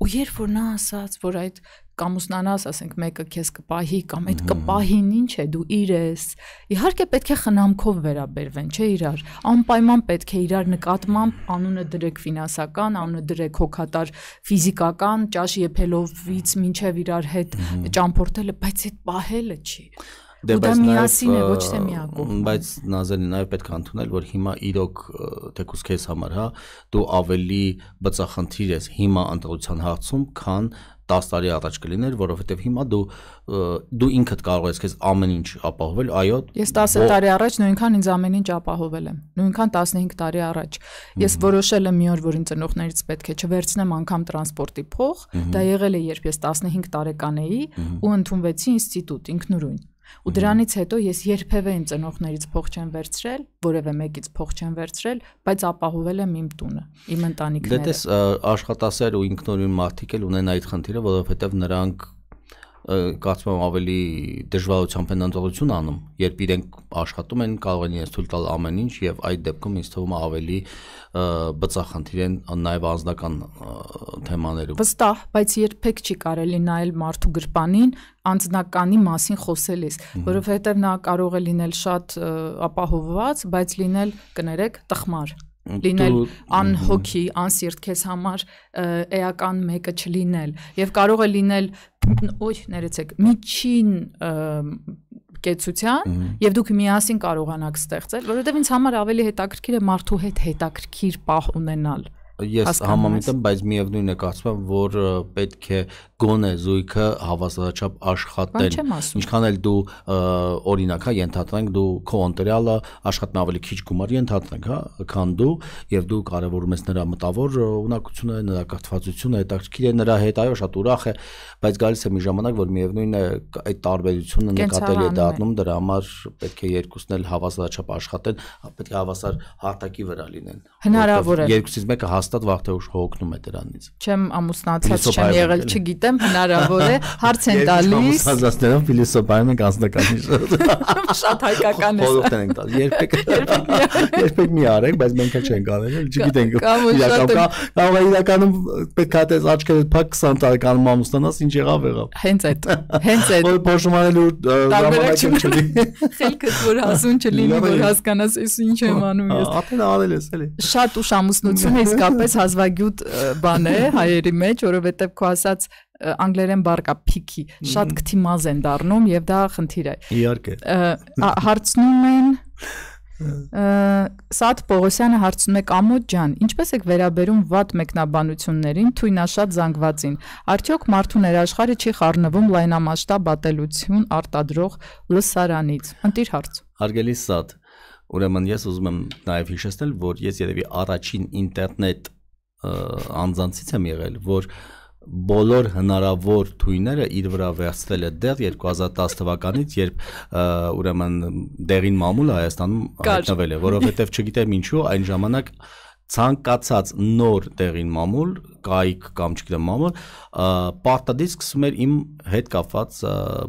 Ու երբ որ նա ասաց, որ այդ կամուսնանաս, ասենք, մեկը քեզ կպահի կամ այդ կպահին ինչ է դու իր ես։ Իհարկե պետք է խնամքով վերաբերվեն, չէ՞ իրար։ Անպայման պետք է իրար նկատմամբ անունը դրեք ֆինանսական, անունը դրեք հոգատար ֆիզիկական, ճաշ եփելովից ոչ միայն իրար հետ ճամփորդելը, բայց այդ պահելը չի։ Դե բայց միասին է, ոչ թե միակում։ հա։ Բայց նազելի նաև պետք է ընդունել, որ հիմա իրոք թեկուս քեզ համար, հա, դու ավելի բծախնդիր ես հիմա ընտրության հարցում, քան 10 տարի առաջ կլիներ, որովհետև հիմա դու դու ինքդ կարող ես քեզ ամեն ինչ ապահովել, այո։ Ես 10 տարի առաջ նույնքան ինձ ամեն ինչ ապահովել եմ, նույնքան 15 տարի առաջ։ Ես որոշել եմ մի օր, որ ինձ ծնողներից պետք է չվերցնեմ անգամ տրանսպորտի փող, դա եղել է երբ ես 15 տարեկան էի ու ընդունվեցի ինստիտուտ ինքնուրույն։ Ու դրանից հետո ես երբևէ իմ ծնողներից փող չեմ վերցրել, որևէ մեկից փող չեմ վերցրել, բայց ապահովել եմ իմ տունը, իմ ընտանիքները։ Դե տես աշխատասեր ու ինքնուրույն մարդիկ էլ ունեն այդ խնդիրը, որովհետև նրանք կարծում ավելի դժվարությամբ են ընտրություն անում, երբ իրենք աշխատում են, կարող են իրենց ցույց տալ ամեն ինչ եւ այդ դեպքում ինձ թվում է ավելի բծախնդիր են նաեւ անձնական թեմաներում։ Վստահ, բայց երբեք չի կարելի նայել մարդու գրպանին անձնականի մասին խոսել ես, որովհետեւ նա կարող է լինել շատ ապահովված, բայց լինել կներեք տխմար լինել անհոգի, անսիրտ քեզ համար էական մեկը չլինել եւ կարող է լինել օյ ներեցեք միջին կեցության եւ դուք միասին կարողանաք ստեղծել, որովհետեւ ինձ համար ավելի հետաքրքիր է մարդու հետ հետաքրքիր պահ ունենալ ես համամիտ եմ, բայց միևնույնն է կարծում, որ պետք է գոնե զույգը հավասարաչափ աշխատեն։ Ինչքան էլ դու օրինակ հա ենթադրենք դու քո ընտրյալը աշխատն ավելի քիչ գումար ենթադրենք, հա, քան դու եւ դու կարեւորում ես նրա մտավոր ունակությունը, նրա կրթվածությունը, հետաքրքիր է նրա հետ, այո, շատ ուրախ է, բայց գալիս է մի ժամանակ, որ միևնույնն է այդ տարբերությունը նկատելի է դառնում, դրա համար պետք է երկուսն էլ հավասարաչափ աշխատեն, պետք է հավասար հարտակի վրա լինեն։ Հնարավոր է։ Երկուսից մեկը հաստատ վաղ թե ուշ հոգնում է դրանից։ Չեմ ամուսնացած չեմ եղել, չգիտեմ գիտեմ, հնարավոր է, հարց են տալիս։ Համուսանացներով փիլիսոփայում ենք անձնականի շատ։ Շատ հայկական է։ Խորհուրդ ենք տալ, երբեք երբեք մի արեք, բայց մենք էլ չենք արել, չգիտենք։ Իրական կա, կարող է իրականում պետք է դες աչքերդ փակ 20 տարեկանում ամուսնանաս ինչ եղավ եղավ։ Հենց այդ, հենց այդ։ Որ փոշմանելու ժամանակը չլի։ Խելքդ որ հասուն չլինի, որ հասկանաս ես ինչ եմ անում ես։ Ապեն արել ես էլի։ Շատ ուշ ամուսնությունը իսկապես հազվագյուտ բան է հայերի մեջ, որովհետև քո ասած անգլերեն բառ կա picky, շատ քթիմազ են դառնում եւ դա խնդիր է։ Իհարկե։ Հարցնում են Սատ Պողոսյանը հարցնում է Կամոջ ջան, ինչպես եք վերաբերում ված մեկնաբանություններին, թույնաշատ զանգվածին։ Արդյոք մարդու ներաշխարը չի խառնվում լայնամասշտաբ ատելություն արտադրող լսարանից։ Ընտիր հարց։ Հարգելի Սատ, ուրեմն ես ուզում եմ նաև հիշեցնել, որ ես երևի առաջին ինտերնետ անձանցից եմ եղել, որ և, բոլոր հնարավոր թույները իր վրա վերցրել է դեռ 2010 թվականից, երբ ուրեմն դեղին մամուլը Հայաստանում հայտնվել է, որովհետև չգիտեմ ինչու այն ժամանակ ցանկացած նոր դեղին մամուլ, կայք կամ չգիտեմ մամուլ, պարտադիր սկսում էր իմ հետ կապված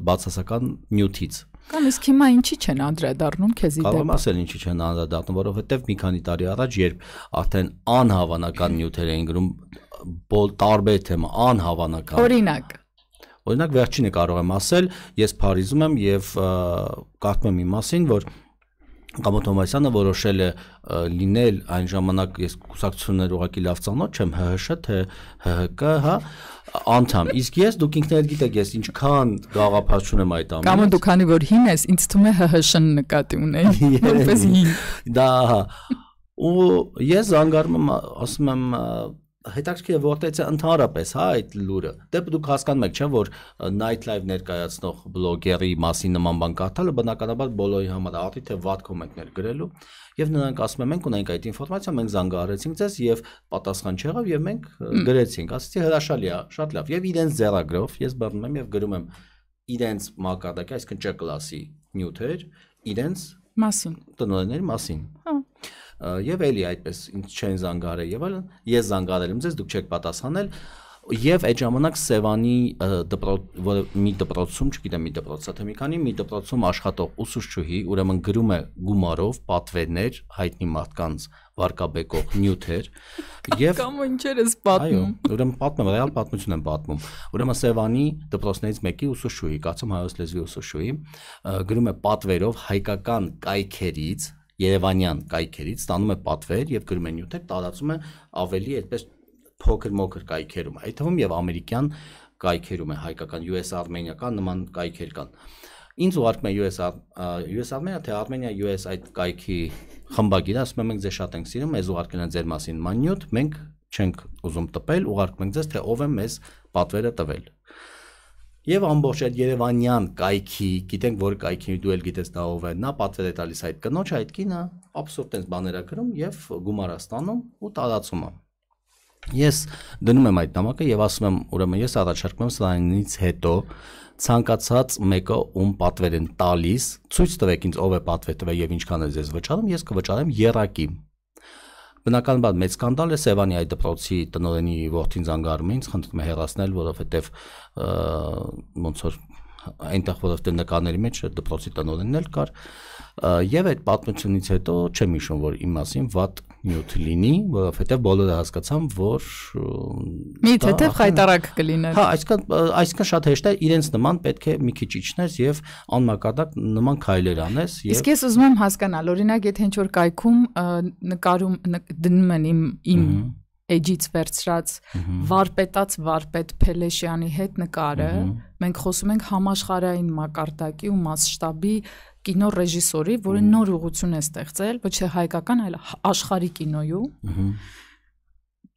բացասական նյութից։ Կամ իսկ հիմա ինչի չեն անդրադառնում քեզի դեպքում։ Կարող եմ ասել ինչի չեն անդրադառնում, որովհետև մի քանի տարի առաջ, երբ արդեն անհավանական նյութեր էին գրում տարբեր թեմա, անհավանական։ Օրինակ Օրինակ վերջինը կարող եմ ասել, ես Փարիզում եմ եւ կարծում եմ իմ մասին, որ Կամո Թոմասյանը որոշել է լինել այն ժամանակ ես կուսակցություններ ուղակի լավ ծանոթ չեմ ՀՀՇ թե ՀՀԿ, հա, անդամ։ Իսկ ես դուք ինքներդ գիտեք, ես ինչքան գաղափար ունեմ այդ ամենից։ Կամո դու քանի որ հին ես, ինձ թվում է ՀՀՇ-ն նկատի ունեի, որպես հին։ Դա հա։ Ու ես զանգարում եմ, ասում եմ հետաքրքիր է որտեղ է ընդհանրապես հա այդ լուրը դե դուք հասկանում եք չէ որ night live ներկայացնող բլոգերի մասին նման բան կատարելը բնականաբար բոլորի համար արդի թե վատ կոմենտներ գրելու եւ նրանք ասում են մենք ունենք այդ ինֆորմացիա մենք զանգահարեցինք ձեզ եւ պատասխան չեղավ եւ մենք գրեցինք ասեցի հրաշալի է շատ լավ եւ իրենց ձեռագրով ես բռնում եմ եւ գրում եմ իրենց մակարդակի այսինքն չ կլասի նյութեր իրենց մասին տնօրենների մասին հա եւ էլի այդպես ինձ չեն զանգարել եւ այլն ես զանգարել եմ ձեզ դուք չեք պատասխանել եւ այդ ժամանակ Սևանի դպրոց մի դպրոցում, չգիտեմ, մի դպրոցա թե մի քանի, մի դպրոցում աշխատող ուսուցչուհի ուրեմն գրում է գումարով պատվերներ հայտնի մարդկանց վարկաբեկող նյութեր եւ կամ ինչեր էս պատմում։ Այո, ուրեմն պատմում, ռեալ պատմություն եմ պատմում։ Ուրեմն Սևանի դպրոցներից մեկի ուսուցչուհի, կացում հայոց լեզվի ուսուցչուհի, գրում է պատվերով հայկական կայքերից Երևանյան կայքերից ստանում է պատվեր եւ գրում է նյութեր, տարածում է ավելի այդպես փոքր-մոքր կայքերում։ Այդ թվում եւ ամերիկյան կայքերում է հայկական US Armenia-կան նման կայքեր կան։ Ինչ ուղարկում է US US Armenia, թե Armenia US այդ կայքի խմբագիրը, ասում եմ մենք ձեզ շատ ենք սիրում, ես ուղարկել եմ ձեր մասին մանյութ, մենք չենք ուզում տպել, ուղարկում ենք ձեզ, թե ով է մեզ պատվերը տվել։ Եվ ամբողջ այդ Երևանյան կայքի, գիտենք որ կայքին դու էլ գիտես նա ով է, նա պատվել է տալիս այդ կնոջ, այդ կինը абսուրդ էս բաներ է գրում եւ գումարը ստանում ու տարածում է։ Ես դնում եմ այդ նամակը եւ ասում եմ, ուրեմն ես առաջարկում եմ սրանից հետո ցանկացած մեկը ում պատվեր են տալիս, ցույց տվեք ինձ ով է պատվե տվել եւ ինչքան է ձեզ վճարում, ես կվճարեմ երակի Բնականաբար մեծ սկանդալ է Սևանի այդ դպրոցի տնօրենի ворթին զանգարումը ինձ խնդրում է հեռացնել, որովհետև ոնց որ այնտեղ որովհետև նկարների մեջ դպրոցի տնօրենն էլ կար։ Եվ այդ պատմությունից հետո չեմ հիշում, որ իմ մասին ված նյութ լինի, որովհետեւ բոլորը հասկացան, որ մի թեթև խայտարակ կլիներ։ Հա, այսքան այսքան շատ հեշտ է, իրենց նման պետք է մի քիչ իջնես եւ անմակարդակ նման քայլեր անես եւ Իսկ ես ուզում եմ հասկանալ, օրինակ, եթե ինչ որ կայքում նկարում դնում են իմ իմ edge-ից վերցրած վարպետած վարպետ Փելեշյանի հետ նկարը, մենք խոսում ենք համաշխարհային մակարդակի ու մասշտաբի կինո ռեժիսորի, որը նոր ուղություն է ստեղծել, ոչ թե հայկական, այլ հա-, աշխարհի կինոյում։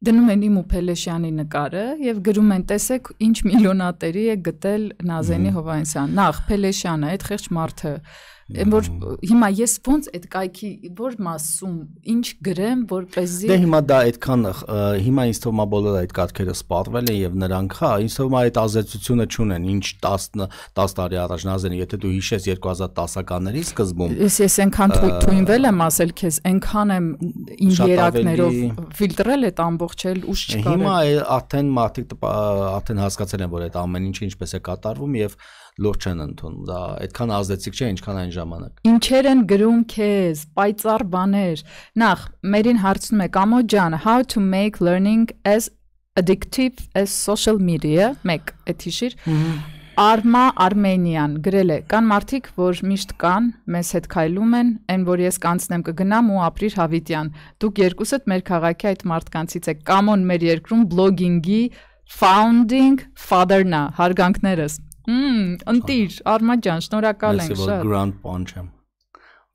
Դնում են իմ ու Փելեշյանի նկարը եւ գրում են տեսեք ինչ միլիոնատերի է գտել Նազենի Հովանեսյան։ Նախ Փելեշյանը, այդ խեղճ մարդը որ հիմա ես ոնց այդ կայքի որ մասում ինչ գրեմ որպեսզի Դե հիմա դա այդքան հիմա ինձ թվում է բոլորը այդ կարգերը սպառվել են եւ նրանք հա ինձ թվում է այդ ազդեցությունը չունեն ինչ 10 10 տարի առաջ նազեն եթե դու հիշես 2010-ականների սկզբում Ես ես այնքան թույնվել եմ ասել քեզ այնքան եմ իմ երակներով ֆիլտրել այդ ամբողջը ուշ չկար Հիմա արդեն մարդիկ արդեն հասկացել են որ այդ ամեն ինչը ինչպես է կատարվում եւ և լուրջ են ընդունում։ Դա այդքան ազդեցիկ չէ, ինչքան այն ժամանակ։ Ինչեր են գրում քեզ, պայծառ բաներ։ Նախ, մերին հարցնում է Կամո ջան, how to make learning as addictive as social media, մեկ այդ հիշիր։ Արմա Արմենիան գրել է. Կան մարդիկ, որ միշտ կան, մեզ հետ քայլում են, այն որ ես կանցնեմ կգնամ ու ապրիր Հավիտյան։ Դուք երկուսդ մեր քաղաքի այդ մարդկանցից եք։ Կամոն մեր երկրում բլոգինգի founding father-նա հարգանքներս։ Մմ, ընտիր, Արմա ջան, շնորհակալ ենք շատ։ Ես որ grand punch եմ։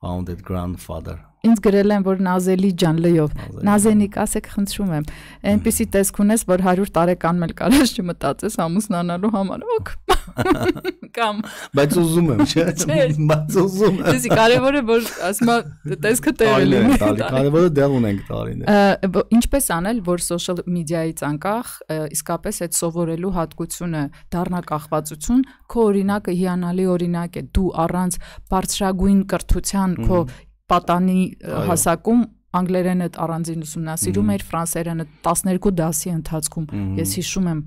Founded grandfather ինձ գրել են որ նազելի ջան լեյով նազենիկ ասեք խնդրում եմ այնպեսի տեսք ունես որ 100 տարեկան մել կարաս չմտածես ամուսնանալու համար ոք կամ բայց ուզում եմ չէ բայց ուզում եմ դեսի կարևորը որ ասում եմ տեսքը տեղը լինի կարևորը դեռ ունենք տարիներ ինչպես անել որ սոցիալ մեդիայից անկախ իսկապես այդ սովորելու հատկությունը դառնա կախվածություն քո օրինակը հիանալի օրինակ է դու առանց բարձրագույն կրթության քո պատանի հասակում անգլերենը առանձին ուսումնասիրում էր, ֆրանսերենը 12 դասի ընթացքում։ Ես հիշում եմ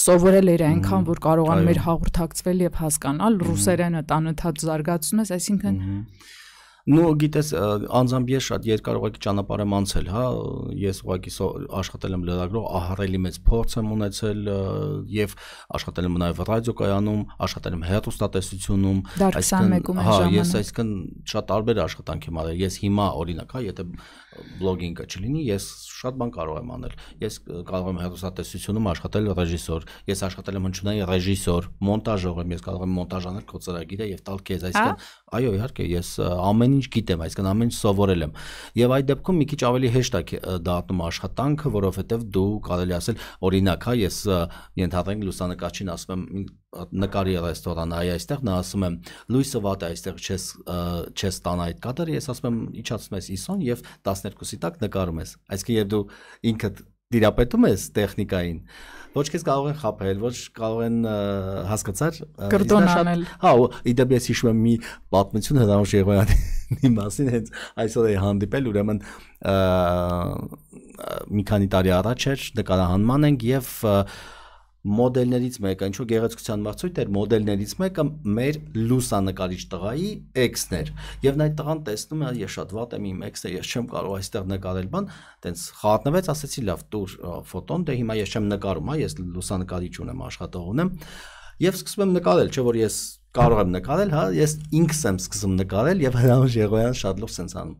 սովորել էր այնքան, որ կարողան մեր հաղորդակցվել եւ հասկանալ, ռուսերենը տանըթաց զարգացում ես, այսինքն Ну, գիտես, անձամբ ես շատ երկար ուղղակի ճանապարհ եմ անցել, հա, ես ուղղակի աշխատել եմ լրագրող, ահարելի մեծ փորձ եմ ունեցել եւ աշխատել եմ նաեւ ռադիոկայանում, աշխատել եմ հեռուստատեսությունում, այսինքն, հա, ես այսինքն շատ տարբեր աշխատանք եմ արել։ Ես հիմա օրինակ, հա, եթե բլոգինգը չլինի, ես շատ բան կարող եմ անել։ Ես կարող եմ հեռուստատեսությունում աշխատել ռեժիսոր, ես աշխատել եմ հնչյունային ռեժիսոր, մոնտաժող եմ, ես կարող եմ մոնտաժ անել քո ծրագիրը եւ տալ քեզ, հա։ այսինքն Այո, իհարկե, ես ամեն ինչ գիտեմ, այսինքն ամեն ինչ սովորել եմ։ Եվ այդ դեպքում մի քիչ ավելի հեշտ է դառնում աշխատանքը, որովհետև դու կարելի ասել, օրինակ, հա, ես ենթադրենք լուսանկարչին ասում եմ նկարի ռեստորան այ այստեղ նա ասում եմ լույսը վատ է այստեղ չես չես տան այդ կադրը ես ասում եմ իջացում ես ISO-ն եւ 12-ի տակ նկարում ես այսինքն եւ դու ինքդ դիրապետում ես տեխնիկային, ոչ քեզ կարող են խաբել, ոչ կարող են հասկացար կրտոն անել։ Հա, իդեպ ես հիշում եմ մի պատմություն հրանուշ Եղոյանի մասին, հենց այսօր էի հանդիպել, ուրեմն մի քանի տարի առաջ էր նկարահանման ենք եւ և մոդելներից մեկը, ինչ որ գեղեցկության մրցույթ էր, մոդելներից մեկը մեր լուսանկարիչ տղայի էքսն էր։ Եվ նա այդ տղան տեսնում է, ես շատ վատ եմ իմ էքսը, ես չեմ կարող այստեղ նկարել բան, տենց խառնվեց, ասացի լավ, տուր ֆոտոն, դե հիմա ես չեմ նկարում, հա, ես լուսանկարիչ ունեմ, աշխատող ունեմ։ Եվ սկսում եմ նկարել, չէ՞ որ ես կարող եմ նկարել, հա, ես ինքս եմ սկսում նկարել եւ Հրանտ Ժեղոյան շատ լավ sense անում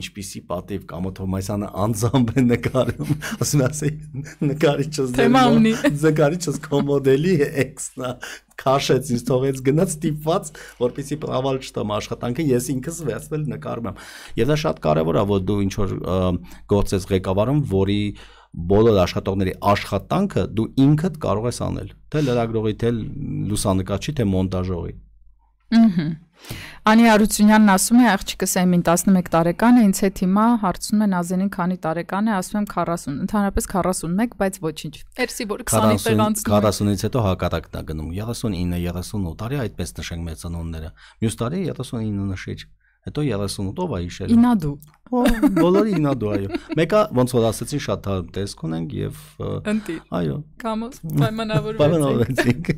ինչպիսի պատիվ կամո Թոմասյանը անձամբ է նկարում, ասում ասի նկարիչը նկարիչը կոմոդելի էքսնա քաշեց ինձ թողեց գնաց ստիպված որպեսի պրավալ չտամ աշխատանքը ես ինքս վերցնել նկարում եմ եւ դա շատ կարեւոր է որ դու ինչ որ գործ ես ղեկավարում որի բոլոր աշխատողների աշխատանքը դու ինքդ կարող ես անել թե լրագրողի թե լուսանկարչի թե մոնտաժողի Ահա։ Անի Արությունյանն ասում է աղջիկս Էմին 11 տարեկան է, ինձ հետ հիմա հարցնում են Ազենին քանի տարեկան է, ասում եմ 40, ընդհանրապես 41, բայց ոչինչ։ Էրսի որ 20-ի տեղ անցնում։ 40-ից հետո հակառակն է գնում։ 39, 38 տարի այդպես նշենք մեծանունները։ Մյուս տարի 39 նշիչ հետո 38-ով է հիշել։ Ինադու։ Օ, բոլորի ինադու այո։ Մեկը ոնց որ ասեցին շատ հարում տեսք ունենք եւ այո։ Կամոց պայմանավորվեցինք։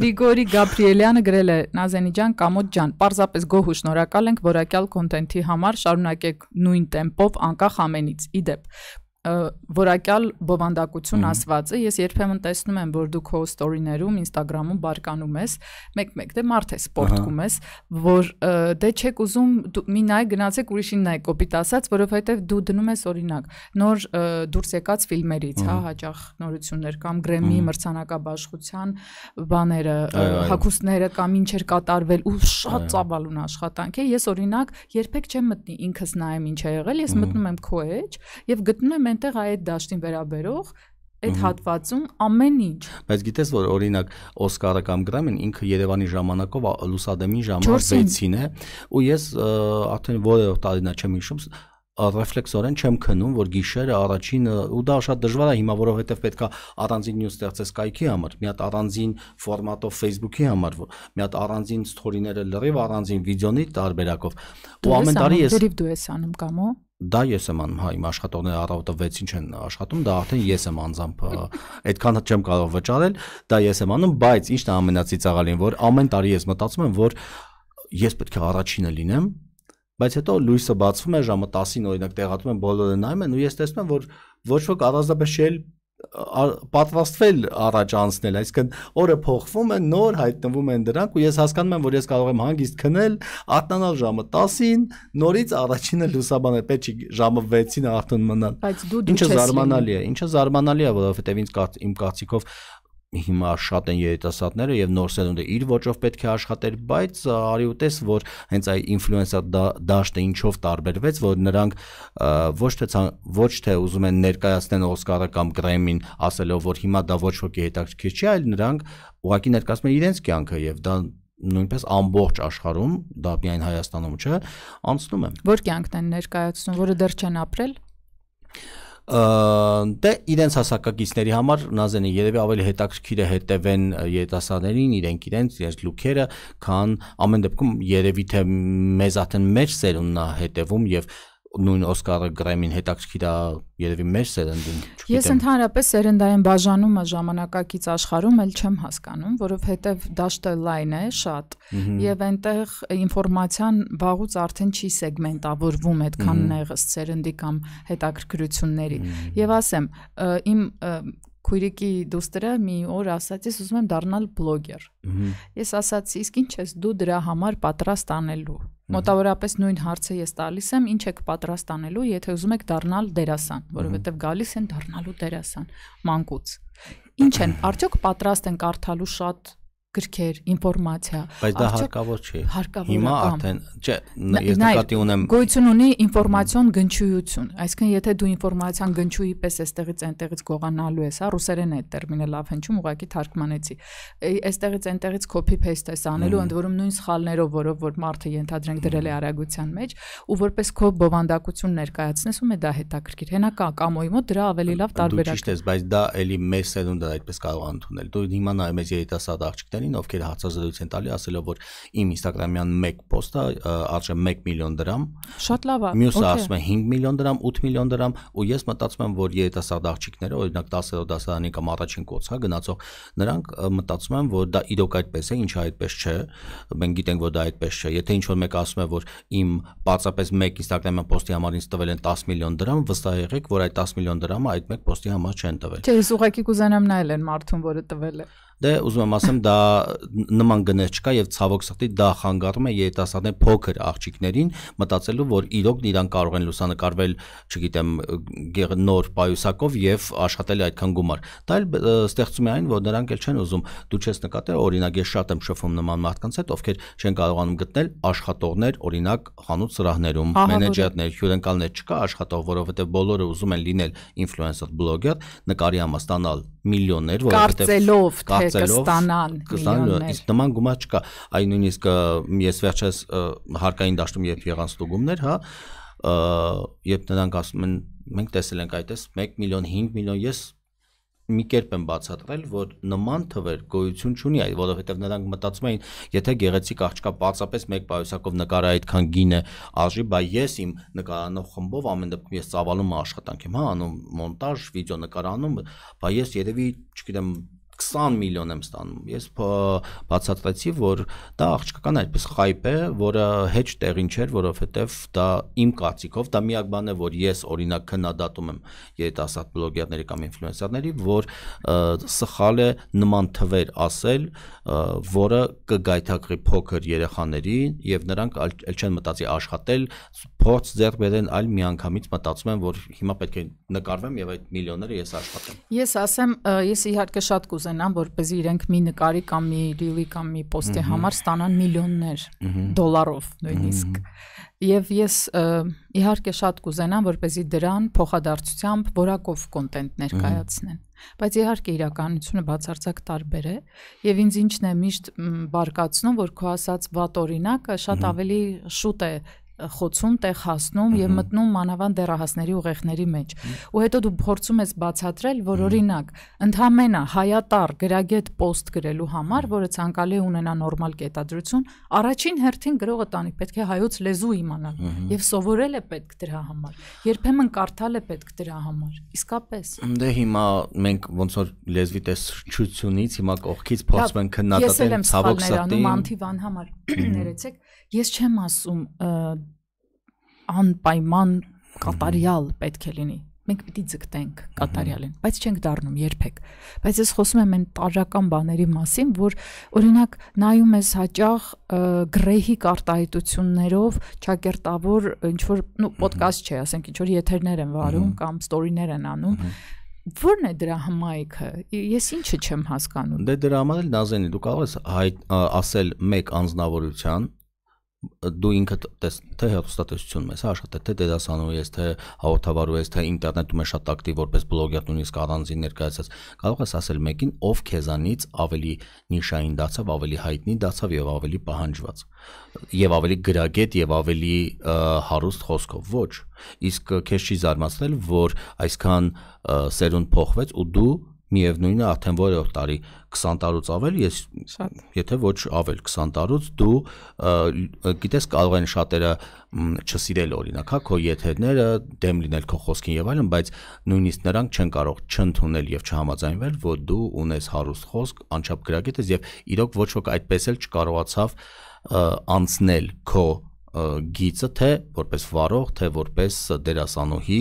Գրիգորի Գաբրիելյանը գրել է Նազենի ջան, Կամոց ջան, parzapes գոհ ու շնորհակալ ենք որակյալ կոնտենթի համար, շարունակեք նույն տեմպով անկախ ամենից։ Իդեպ, որակյալ բովանդակություն ասվածը ես երբեմն տեսնում եմ որ դու քո ստորիներում Instagram-ում բարկանում ես մեկ-մեկ դե մարդ է սպորտկում ես որ դե չեք ուզում մի նայ գնացեք ուրիշին նայ կոպիտ ասած որովհետև դու դնում ես օրինակ նոր դուրս եկած ֆիլմերից հա հաճախ նորություններ կամ գրեմի մրցանակաբաշխության բաները հակոստները կամ ինչեր կատարվել ու շատ ծավալուն աշխատանք է ես օրինակ երբեք չեմ մտնի ինքս նայեմ ինչ է եղել ես մտնում եմ քո էջ եւ գտնում եմ այնտեղ այդ դաշտին վերաբերող այդ հատվածում ամեն ինչ։ Բայց գիտես որ օրինակ Օսկարը կամ Գրամին ինքը Երևանի ժամանակով լուսադեմին ժամը 6-ին է ու ես արդեն որևէ տարինա չեմ հիշում ռեֆլեքսորեն չեմ քնում, որ գիշերը առաջին ու դա շատ դժվար է հիմա, որովհետև պետքա առանձին նյուզ ստեղծես կայքի համար, մի հատ առանձին ֆորմատով Facebook-ի համար, մի հատ առանձին սթորիները լրիվ առանձին վիդեոնի տարբերակով։ Ու ամեն տարի ես Դրիվ դու ես անում կամո։ Դա ես եմ անում, հա, իմ աշխատողները առավոտը 6-ին չեն աշխատում, դա արդեն ես եմ անձամբ հա, այդքան չեմ կարող վճարել, դա ես եմ անում, բայց ի՞նչն է ամենացիծաղալին, որ ամեն տարի ես մտածում եմ, որ ես պետք է առաջինը լինեմ բայց հետո լույսը բացվում է ժամը 10-ին օրինակ տեղատում են բոլորը նայում են ու ես տեսնում եմ որ ոչ ոք առանձնապես չէ պատվաստվել առաջ անցնել, այսինքն օրը փոխվում է, նոր հայտնվում են դրանք ու ես հասկանում եմ, որ ես կարող եմ հանգիստ քնել, արտանալ ժամը 10-ին, նորից առաջինը լուսաբանել, պետք չի ժամը 6-ին արդեն մնալ։ Բայց դու ինչը զարմանալի է, ինչը զարմանալի է, որովհետև ինձ իմ կարծիքով հիմա շատ են երիտասարդները եւ նոր սերունդը իր ոճով պետք է աշխատեր, բայց արի ու տես, որ հենց այ ինֆլուենսա դաշտը ինչով տարբերվեց, որ նրանք ոչ թե ոչ թե ուզում են ներկայացնել Օսկարը կամ Գրեմին, ասելով, որ հիմա դա ոչ ոքի հետաքրքիր չի, այլ նրանք ուղակի ներկայացնում են իրենց կյանքը եւ դա նույնպես ամբողջ աշխարհում, դա միայն Հայաստանում չէ, անցնում է։ Որ կյանքն են ներկայացնում, որը դեռ չեն ապրել դե իրենց հասակակիցների համար նազենը երևի ավելի հետաքրքիր է հետևեն երիտասարդներին, իրենք իրենց իրենց լուքերը, քան ամեն դեպքում երևի թե մեզ արդեն մեր սերունդն է հետևում եւ նույն Օսկարը Գրեմին հետաքրքիր է երևի մեր սերնդին։ Ես ընդհանրապես սերնդային բաժանումը ժամանակակից աշխարհում էլ չեմ հասկանում, որովհետև դաշտը լայն է շատ եւ այնտեղ ինֆորմացիան վաղուց արդեն չի սեգմենտավորվում այդքան նեղս սերնդի կամ հետաքրքրությունների։ Եվ ասեմ, իմ քույրիկի դոստերը մի օր ասաց, ես ուզում եմ դառնալ բլոգեր։ Ես ասացի, իսկ ինչ ես դու դրա համար պատրաստ անելու։ Մոտավորապես նույն հարցը ես տալիս եմ, ինչ եք պատրաստ անելու, եթե ուզում եք դառնալ դերասան, որովհետև գալիս են դառնալու դերասան մանկուց։ Ինչ են, արդյոք պատրաստ են կարդալու շատ գրքեր, ինֆորմացիա։ Բայց դա հարկավոր չի։ Հարկավոր Հիմա արդեն, չէ, ես նկատի ունեմ։ Գույցուն ունի ինֆորմացիոն գնչույություն, այսինքն եթե դու ինֆորմացիան գնչուի պես էստեղից այնտեղից գողանալու ես, հա, ռուսերեն է տերմինը լավ հնչում, ուղղակի թարգմանեցի։ Էստեղից այնտեղից copy paste ես անելու, ընդ որում նույն սխալներով, որով որ մարդը ենթադրենք դրել է արագության մեջ, ու որպես քո բովանդակություն ներկայացնես, ու մե դա հետաքրքիր։ Հենա կամոյի մոտ դրա ավելի լավ տարբերակ։ Դու ճիշտ ես, բայց դա էլի մեզ էլ ու դա այդպես կարող ընդունել։ Դու հիմա նայում ես երիտասարդ աղջիկներ մարդկանցերին, ովքեր հartzazրույց են տալի, ասելով որ իմ Instagram-յան 1 post-ը արժե 1 միլիոն դրամ։ Շատ լավ է։ Մյուսը ասում է 5 միլիոն դրամ, 8 միլիոն դրամ, ու ես մտածում եմ, որ երիտասարդ աղջիկները, օրինակ 10-րդ դասարանի կամ առաջին կուրսա գնացող նրանք մտածում են, որ դա իրոք այդպես է, ինչը այդպես չէ։ Մենք գիտենք, որ դա այդպես չէ։ Եթե ինչ-որ մեկ ասում է, որ իմ բացապես 1 Instagram-յան post-ի համար ինձ տվել են 10 միլիոն դրամ, վստահ եղեք, որ այդ 10 միլիոն դրամը այդ մեկ post-ի համար չեն տվել։ Չէ, ես ուղղակի կուզենամ նայել են մարդուն, որը տվել է։ Դե ուզում եմ ասեմ, դա նման գներ չկա եւ ցավոք սխտի դա խանգարում է երիտասարդներ փոքր աղջիկներին մտածելու, որ իրոք իրան կարող են լուսանկարվել, չգիտեմ, նոր պայուսակով եւ աշխատել այդքան գումար։ Դա էլ ստեղծում է այն, որ նրանք էլ չեն ուզում։ Դու չես նկատել, օրինակ ես շատ եմ շփվում նման մարդկանց հետ, ովքեր չեն կարողանում գտնել աշխատողներ, օրինակ խանութ սրահներում, մենեջերներ, հյուրընկալներ չկա աշխատող, որովհետեւ բոլորը ուզում են լինել ինֆլուենսեր, բլոգեր, նկարի համա ստանալ միլիոններ, որովհետեւ կարծելով թե ստեղծելով կստանան կստանան իսկ նման գումար չկա այն նույնիսկ ես վերջերս հարկային դաշտում երբ եղան ստուգումներ հա երբ նրանք ասում են մենք տեսել ենք այդպես 1 միլիոն 5 միլիոն ես մի կերպ եմ բացատրել, որ նման թվեր գոյություն չունի, այլ որովհետև նրանք մտածում էին, եթե գեղեցիկ աղջկա բացապես մեկ պայուսակով նկարը այդքան գինը արժի, բայ ես իմ նկարանով խմբով ամեն դեպքում ես ծավալում աշխատանք եմ, հա, անում մոնտաժ, վիդեո նկարանում, բայ ես երևի, չգիտեմ, 20 միլիոն եմ ստանում։ Ես բացատրեցի, որ դա աղջկական այդպես խայփ է, որը հեչ տեղին չէր, որովհետև դա իմ կարծիքով դա միակ բանն է, որ ես օրինակ քննադատում եմ երիտասարդ բլոգերների կամ ինֆլուենսերների, որ սխալ է նման թվեր ասել, որը կգայթակղի փոքր երեխաներին եւ նրանք այլ չեն մտածի աշխատել, փորձ ձեռք բերեն, այլ միանգամից մտածում են, որ հիմա պետք է նկարվեմ եւ այդ միլիոնները ես աշխատեմ։ Ես ասեմ, ես իհարկե շատ կուզեմ կուզենան, որպեսզի իրենք մի նկարի կամ մի ռիլի կամ մի պոստի համար ստանան միլիոններ դոլարով նույնիսկ։ Եվ ես իհարկե շատ կուզենամ, որպեսզի դրան փոխադարձությամբ որակով կոնտենտ ներկայացնեն։ Բայց իհարկե իրականությունը բացարձակ տարբեր է, եւ ինձ ինչն է միշտ բարկացնում, որ քո ասած վատ օրինակը շատ ավելի շուտ է խոցում տեղ հասնում եւ մտնում մանավանդ դերահասների ուղեղների մեջ։ Ու հետո դու փորձում ես բացատրել, որ օրինակ, ընդհանմենը հայատար գրագետ post գրելու համար, որը ցանկալի ունենա նորմալ կետադրություն, առաջին հերթին գրողը տանի պետք է հայոց լեզու իմանալ եւ սովորել է պետք դրա համար։ Երբեմն կարդալ է պետք դրա համար։ Իսկապես։ Դե հիմա մենք ոնց որ լեզվի տեսչությունից հիմա կողքից փորձում ենք քննադատել ցավոք սա։ Ես էլ եմ սխալներ անում անթիվան համար։ Ներեցեք Ես չեմ ասում անպայման կատարյալ պետք է լինի մենք պիտի ձգտենք կատարյալին, բայց չենք դառնում երբեք։ Բայց ես խոսում եմ այն տարական բաների մասին, որ օրինակ նայում ես հաճախ գրեհի կարտահայտություններով ճակերտավոր ինչ որ, նո, ոդկաստ չէ, ասենք ինչ որ եթերներ են վարում կամ ստորիներ են անում։ Որն է դրա հմայքը։ Ես ինչը չեմ հասկանում։ Դե դրա համար էլ նազենի, դու կարող ես ասել մեկ անznավորության, դու ինքդ տես թե հեռուստատեսությունում ես աշխատել, հա, թե դերասանում ես, թե հաղորդավարու ես, թե ինտերնետում ես շատ ակտիվ որպես բլոգեր, նույնիսկ առանձին ներկայացած, կարող ես ասել մեկին, ով քեզանից ավելի նիշային դարձավ, ավելի հայտնի դարձավ եւ ավելի պահանջված, եւ ավելի գրագետ եւ ավելի հարուստ խոսքով, ոչ։ Իսկ քեզ չի զարմացնել, որ այսքան սերունդ փոխվեց ու դու միևնույնն է արդեն որևէ տարի 20 տարուց ավել, ես շատ, եթե ոչ ավել 20 տարուց դու գիտես կարող են շատերը չսիրել օրինակ, հա, քո եթերները դեմ լինել քո խոսքին եւ այլն, բայց նույնիսկ նրանք չեն կարող չընդունել եւ չհամաձայնվել, որ դու ունես հարուստ խոսք, անչափ գրագետ ես եւ իրոք ոչ ոք այդպես էլ չկարողացավ անցնել քո գիծը թե որպես վարող, թե որպես դերասանուհի,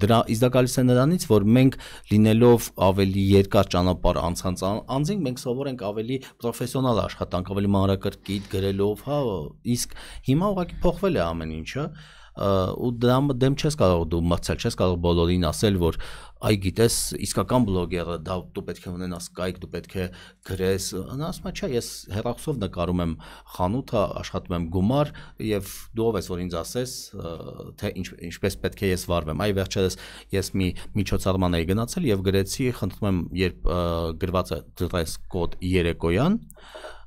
դրա իզակալիս է նրանից, որ մենք լինելով ավելի երկար ճանապարհ անցած անձինք մենք սովոր ենք ավելի պրոֆեսիոնալ աշխատանք, ավելի մանրակրկիտ գրելով, հա, իսկ հիմա ուղղակի փոխվել է ամեն ինչը ու դրա դեմ չես կարող դու մրցել, չես կարող բոլորին ասել, որ այ գիտես իսկական բլոգերը դա դու պետք է ունենաս կայք դու պետք է գրես նա ասում է չէ ես հեռախոսով նկարում եմ խանութը աշխատում եմ գումար եւ դու ով ես որ ինձ ասես թե ինչ ինչպես պետք է ես վարվեմ այ վերջերս ես մի միջոցառման էի գնացել եւ գրեցի խնդրում եմ երբ գրված է դրես կոդ երեկոյան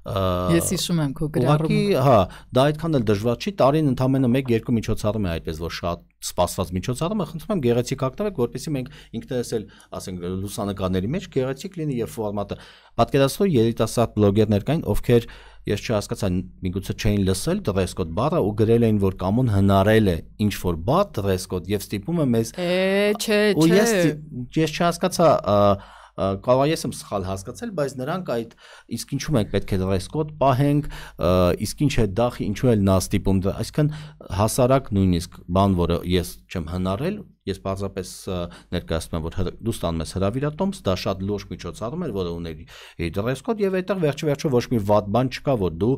Ես հիշում եմ քո գրառումը։ Ուղղակի, հա, դա այդքան էլ դժվար չի, տարին ընդամենը 1-2 միջոցառում է այդպես որ շատ սպասված միջոցառումը, խնդրում եմ գեղեցիկ հաղթարեք, որպեսզի մենք ինքներս էլ, ասենք, լուսանկարների մեջ գեղեցիկ լինի եւ ֆորմատը։ Պատկերացրու երիտասարդ բլոգերներ կային, ովքեր ես չհասկացա, միգուցե չէին լսել dress code բառը ու գրել էին, որ կամոն հնարել է ինչ որ բառ dress code եւ ստիպում է մեզ Է, չէ, չէ։ Ու ես ես չհասկացա, Կարող ես եմ սխալ հասկացել, բայց նրանք այդ իսկ ինչու մենք պետք է դրես կոդ պահենք, իսկ ինչ է դախ, ինչու էլ նա ստիպում դա, այսինքն հասարակ նույնիսկ բան, որը ես չեմ հնարել, Ես բարձրապես ներկայացնում եմ, որ դու ստանում ես հրավիրատոմս, դա շատ լուրջ միջոցառում էր, որը ուներ dress code եւ այդտեղ վերջիվերջո ոչ մի վատ բան չկա, որ դու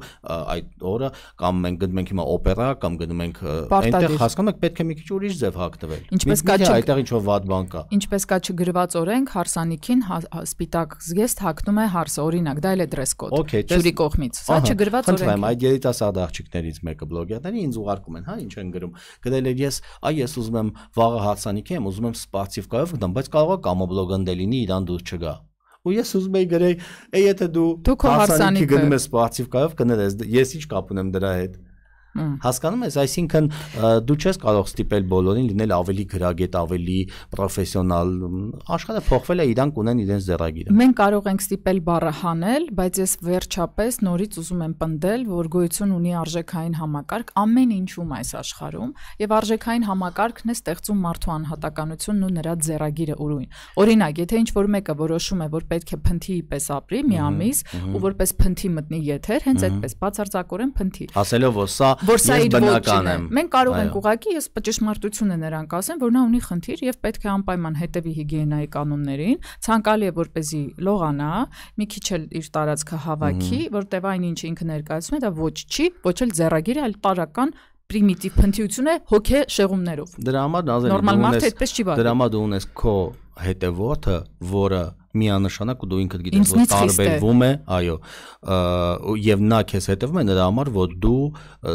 այդ օրը կամ մենք գնում ենք հիմա օպերա կամ գնում ենք այնտեղ հասկանում եք պետք է մի քիչ ուրիշ ձև հակտվել։ Ինչպես կա այդտեղ ինչ-որ վատ բան կա։ Ինչպես կա չգրված օրենք հարսանիքին հա, հա, սպիտակ զգեստ հակնում է հարսը, օրինակ դա էլ է dress code։ Շուրի կողմից։ Սա չգրված օրենք։ Խնդրեմ, այդ երիտասարդ աղջիկներից մեկը բլոգերները ինձ ուղարկում են, հա, ինչ են գրում։ Գրել էր ես, այ ես ուզում եմ վաղը հարց հարսանիքի եմ ուզում եմ սպասիվկայով գնամ, բայց կարող է կամոբլոգանդե լինի իրան դուր չգա։ Ու ես ուզում եի գրել, «Է, եթե դու հարսանիքի գնում ես սպասիվկայով կներես, ես ի՞նչ կապ ունեմ դրա հետ»։ Հասկանում ես, այսինքն դու չես կարող ստիպել բոլորին լինել ավելի գրագետ, ավելի պրոֆեսիոնալ։ Աշխարհը փոխվել է, իրանք ունեն իրենց ձեռագիրը։ Մենք կարող ենք ստիպել բառը հանել, բայց ես վերջապես նորից ուզում եմ պնդել, որ գոյություն ունի արժեքային համակարգ ամեն ինչում այս աշխարհում, եւ արժեքային համակարգն է ստեղծում մարդու անհատականությունն ու նրա ձեռագիրը ուրույն։ Օրինակ, եթե ինչ որ մեկը որոշում է, որ պետք է փնթիի պես ապրի մի ամիս ու որպես փնթի մտնի եթեր, հենց այդպես բացարձակորեն փնթի։ Ասելով, որ սա որ սա իր ոչն է։ Մենք կարող ենք ուղակի ես ճշմարտությունը նրանք ասեմ, որ նա ունի խնդիր եւ պետք է անպայման հետեւի հիգիենայի կանոններին, ցանկալի է որպեսի լողանա, մի քիչ էլ իր տարածքը հավաքի, որտեվ այն ինչ ինքը ներկայացնում է, դա ոչ չի, ոչ էլ ձեռագիր, այլ տարական պրիմիտիվ փնթիություն է հոգե շեղումներով։ Դրա համար նազեն դու ունես դրա համար դու ունես քո հետևորդը, որը միանշանակ ու դու ինքդ գիտես որ տարբերվում է, այո, եւ նա քեզ հետևում է նրա համար, որ դու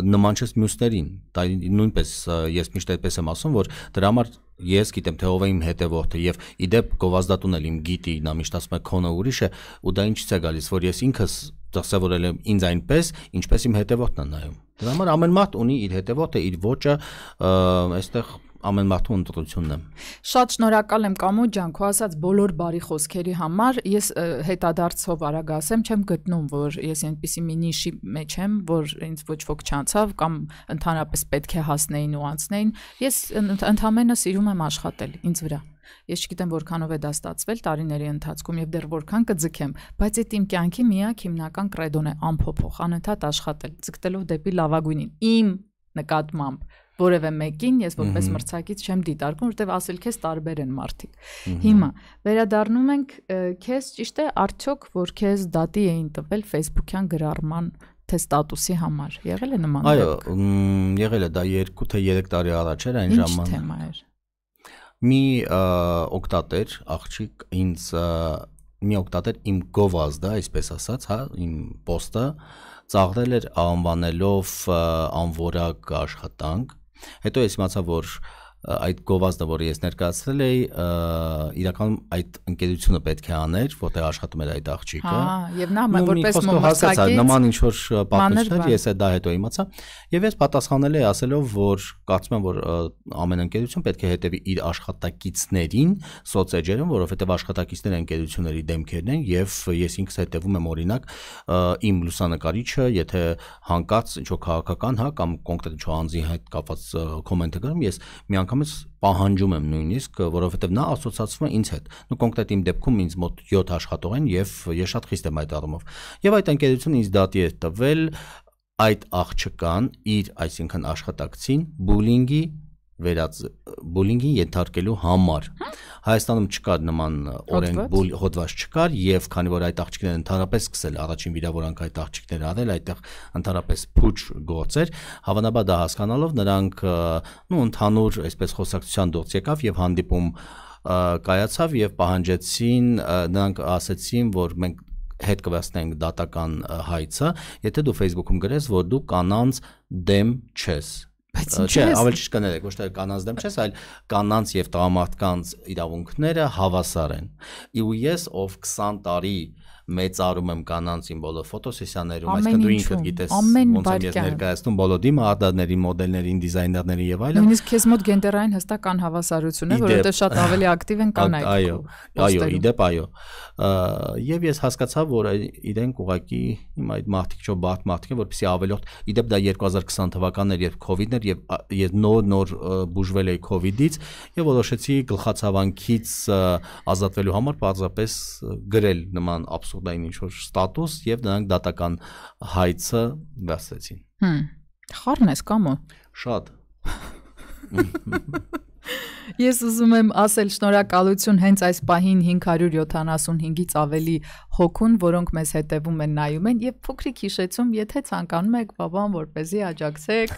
նման ես մյուսներին։ Դա նույնպես ես միշտ այդպես եմ ասում, որ դրա համար ես գիտեմ թե ով է իմ հետևորդը եւ իդեպ գովազդատուն էլ իմ գիտի, նա միշտ ասում է քոնը ուրիշ է ու դա ինչից է գալիս, որ ես ինքս դասավորել եմ ինձ այնպես, ինչպես իմ հետևորդն է նայում։ Դրա համար ամեն մարդ ունի իր հետևորդը, իր ոճը, այստեղ ամեն մարդու ընտրությունն է։ Շատ շնորհակալ եմ Կամո ջան, քո ասած բոլոր բարի խոսքերի համար։ Ես հետադարձով արագ ասեմ, չեմ գտնում, որ ես այնպիսի մի նիշի մեջ եմ, որ ինձ ոչ ոք չանցավ կամ ընդհանրապես պետք է հասնեին ու անցնեին։ Ես ընդհանրապես սիրում եմ աշխատել ինձ վրա։ Ես չգիտեմ որքանով է դա ստացվել տարիների ընթացքում եւ դեռ որքան կձգեմ, բայց այդ իմ կյանքի միակ հիմնական կրեդոն է ամփոփող, անընդհատ աշխատել, ձգտելով դեպի լավագույնին։ Իմ նկատմամբ որևէ մեկին ես որպես մրցակից չեմ դիտարկում, որտեվ ասել քեզ տարբեր են մարդիկ։ Հիմա վերադառնում ենք քեզ ճիշտ է արդյոք որ քեզ դատի էին տվել Facebook-յան գրառման թե ստատուսի համար։ Եղել է նման դեպք։ Այո, եղել է դա 2 թե 3 տարի առաջ էր այն ժամանակ։ Ինչ թեմա էր։ Մի օկտատեր աղջիկ ինձ մի օկտատեր իմ գովազդը, այսպես ասած, հա, իմ post-ը ծաղրել էր անվանելով անվորակ աշխատանք Հետո ես իմացա, որ այդ գովազդը, որը ես ներկայացրել էի, իրականում այդ ընկերությունը պետք է աներ, որտեղ աշխատում էր այդ աղջիկը։ Հա, եւ նա որպես մոմսակից նման ինչ որ պատմություն, ես այդ դա հետո իմացա, եւ ես պատասխանել էի ասելով, որ կարծում եմ, որ ամեն ընկերություն պետք է հետևի իր աշխատակիցներին սոցիալերում, որովհետեւ աշխատակիցները ընկերությունների դեմքերն են եւ ես ինքս հետևում եմ օրինակ իմ լուսանկարիչը, եթե հանկարծ ինչ որ քաղաքական, հա, կամ կոնկրետ ինչ որ անձի հետ կապված կոմենտ եմ գրում, ես մի անգամ անգամից պահանջում եմ նույնիսկ, որովհետև նա ասոցացվում է ինձ հետ։ Նու կոնկրետ իմ դեպքում ինձ մոտ 7 աշխատող են եւ ես շատ խիստ եմ այդ առումով։ Եվ այդ ընկերությունը ինձ դատի է տվել այդ աղջկան իր, այսինքն աշխատակցին բուլինգի վերած բուլինգին ենթարկելու համար։ հա։ Հայաստանում չկար նման օրենք բուլ հոդված չկար եւ քանի որ այդ աղջիկները ընդհանրապես սկսել առաջին վիրավորանք այդ աղջիկները արել, այդտեղ ընդհանրապես փուչ գործեր, հավանաբար դա հասկանալով նրանք նո ընդհանուր այսպես խոսակցության դուրս եկավ եւ հանդիպում կայացավ եւ պահանջեցին նրանք ասացին որ մենք հետ կվերցնենք դատական հայցը, եթե դու Facebook-ում գրես, որ դու կանանց դեմ չես Բայց ինչ է, ավել ճիշտ կներեք, ոչ թե կանանց դեմ չես, այլ կանանց եւ տղամարդկանց իրավունքները հավասար են։ Ու ես, ով 20 տարի մեծարում եմ կանանց իմ բոլոր ֆոտոսեսիաներում, այսինքն դու ինքդ գիտես ոնց եմ ես ներկայացնում բոլոր դիմը արդարների, մոդելներին, դիզայներներին եւ այլն։ Նույնիսկ քեզ մոտ գենդերային հստակ կան հավասարություն է, որովհետեւ շատ ավելի ակտիվ են կանայք։ Այո, այո, իդեպ այո։ Եվ ես հասկացա, որ իրենք ուղակի հիմա այդ մարտիկ չո բարդ մարտիկ են, որպեսզի ավելի իդեպ դա 2020 թվականն էր, երբ COVID-ն էր եւ ես նոր նոր բուժվել էի COVID-ից եւ որոշեցի գլխացավանքից ազատվելու համար պարզապես գրել նման աբսուրդ սուդային ինչ-որ ստատուս եւ նրանք դատական հայցը դասեցին։ Հմ։ Խառն ես կամո։ Շատ։ Ես ուզում եմ ասել շնորհակալություն հենց այս պահին 575-ից ավելի հոգուն, որոնք մեզ հետևում են, նայում են եւ փոքրիկ հիշեցում, եթե ցանկանում եք, բաբան, որ เป զի աջակցեք։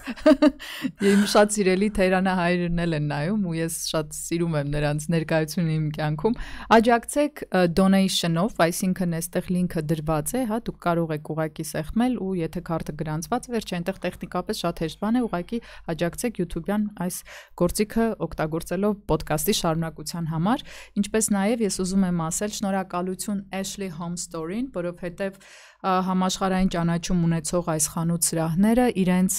Իմ շատ սիրելի Թեհրանը հայրն էլ են նայում ու ես շատ սիրում եմ նրանց ներկայությունը իմ կյանքում։ Աջակցեք donation-ով, այսինքն այստեղ լինքը դրված է, հա, դուք կարող եք ուղակի սեղմել ու եթե քարտը գրանցված վերջ այնտեղ տեխնիկապես շատ հեշտ բան է, ուղակի աջակցեք YouTube-յան այս գործիքը օգտագործել ստեղծելով ոդկասթի շարունակության համար, ինչպես նաև ես ուզում եմ ասել շնորհակալություն Ashley Home Store-ին, որովհետև համաշխարհային ճանաչում ունեցող այս խանութ սրահները իրենց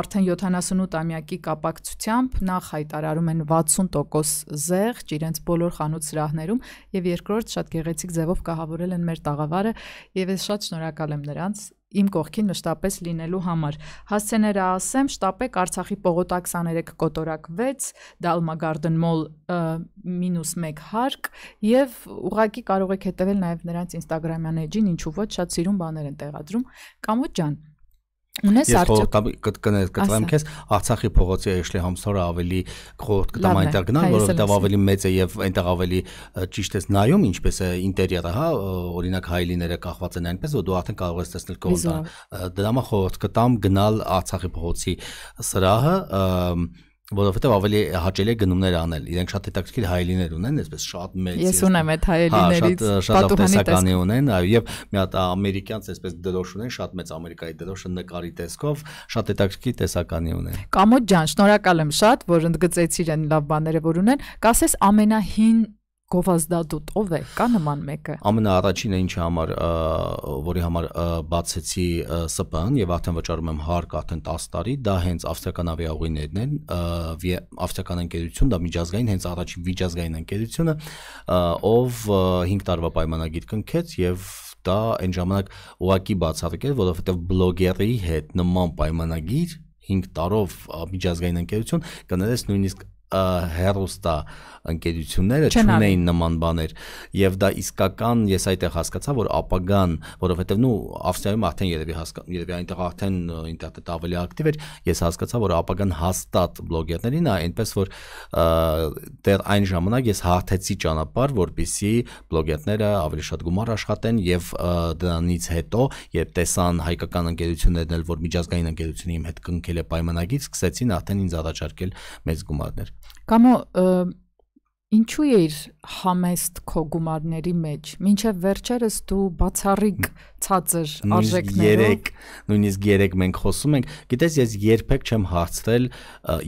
արդեն 78 ամյակի կապակցությամբ նախ հայտարարում են 60% զեղջ իրենց բոլոր խանութ սրահներում եւ երկրորդ շատ գեղեցիկ ձևով կահավորել են մեր տաղավարը եւ ես շատ շնորհակալ եմ նրանց իմ կողքին մշտապես լինելու համար։ Հասցեները ասեմ, շտապեք Արցախի Պողոտա 23 կոտորակ 6, Dalma Garden Mall -1 հարկ եւ ուղակի կարող եք հետեւել նաեւ նրանց Instagram-յան էջին, ինչու ոչ շատ սիրուն բաներ են տեղադրում։ Կամոջ ջան, Ունես արդյոք կտկներ կծեմ քեզ Արցախի փողոցի Էշլի Համսորը ավելի խորտ կտամ այնտեղ գնալ, հա, որովհետև ավելի մեծ է եւ այնտեղ ավելի ճիշտ ես նայում, ինչպես է ինտերիերը, հա, օրինակ հայելիները կախված են այնպես, որ դու արդեն կարող ես տեսնել կողմը։ Դրա համար խորտ կտամ գնալ Արցախի փողոցի սրահը որովհետև ավելի հաճելի է գնումներ անել։ Իրենք շատ հետաքրքիր հայելիներ ունեն, այսպես շատ մեծ։ Ես ունեմ այդ հայելիներից։ Հա, շատ շատ տեսականի ունեն, այո, եւ մի հատ ամերիկյանց այսպես դրոշ ունեն, շատ մեծ ամերիկայի դրոշը նկարի տեսքով, շատ հետաքրքիր տեսականի ունեն։ Կամոջ ջան, շնորհակալ եմ շատ, որ ընդգծեցիր այն լավ բաները, որ ունեն։ Կասես ամենահին գովազդադուտ ով է կա նման մեկը ամենաառաջինը ինչի համար որի համար բացեցի ՍՊՀ-ն եւ արդեն վճարում եմ հարկ արդեն 10 տարի դա հենց ավստրիական ավիաուղիներն են ավստրիական ընկերություն դա միջազգային հենց առաջին միջազգային ընկերությունը ով 5 տարվա պայմանագիր կնքեց եւ դա այն ժամանակ ուղակի բացառկել որովհետեւ բլոգերի հետ նման պայմանագիր 5 տարով միջազգային ընկերություն կներես նույնիսկ հերոստա ընկերությունները չունեին նման բաներ եւ դա իսկական ես այդտեղ հասկացա որ ապագան որովհետեւ նու ավստրիայում արդեն երևի հասկա երևի այնտեղ արդեն ինտերնետ ավելի ակտիվ էր ես հասկացա որ ապագան հաստատ բլոգերներին է այնպես որ դեռ այն ժամանակ ես հարթեցի ճանապարհ որբիսի բլոգերները ավելի շատ գումար աշխատեն եւ դրանից հետո երբ տեսան հայկական ընկերություններն էլ որ միջազգային ընկերությունը իմ հետ կնքել է պայմանագիր սկսեցին արդեն ինձ առաջարկել մեծ գումարներ Կամ ինչու էիր համեստ քո գումարների մեջ, ինչեւ վերջերս դու բացառիկ ցածր արժեքներով 3, նույնիսկ 3 մենք խոսում ենք։ Գիտես, ես երբեք չեմ հարցրել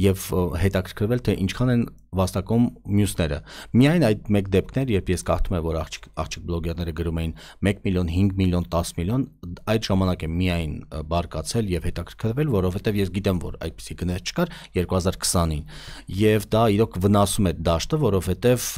եւ հետաքրքրվել, թե ինչքան են վաստակում մյուսները։ Միայն այդ մեկ դեպքներ, երբ ես կարդում եմ, որ աղջիկ աղջիկ բլոգերները գրում էին 1 միլիոն, 5 միլիոն, 10 միլիոն, այդ ժամանակ եմ միայն բարկացել եւ հետաքրքրվել, որովհետեւ ես գիտեմ, որ այդպիսի գներ չկար 2020-ին։ Եվ դա իրոք վնասում է դաշտը, որովհետեւ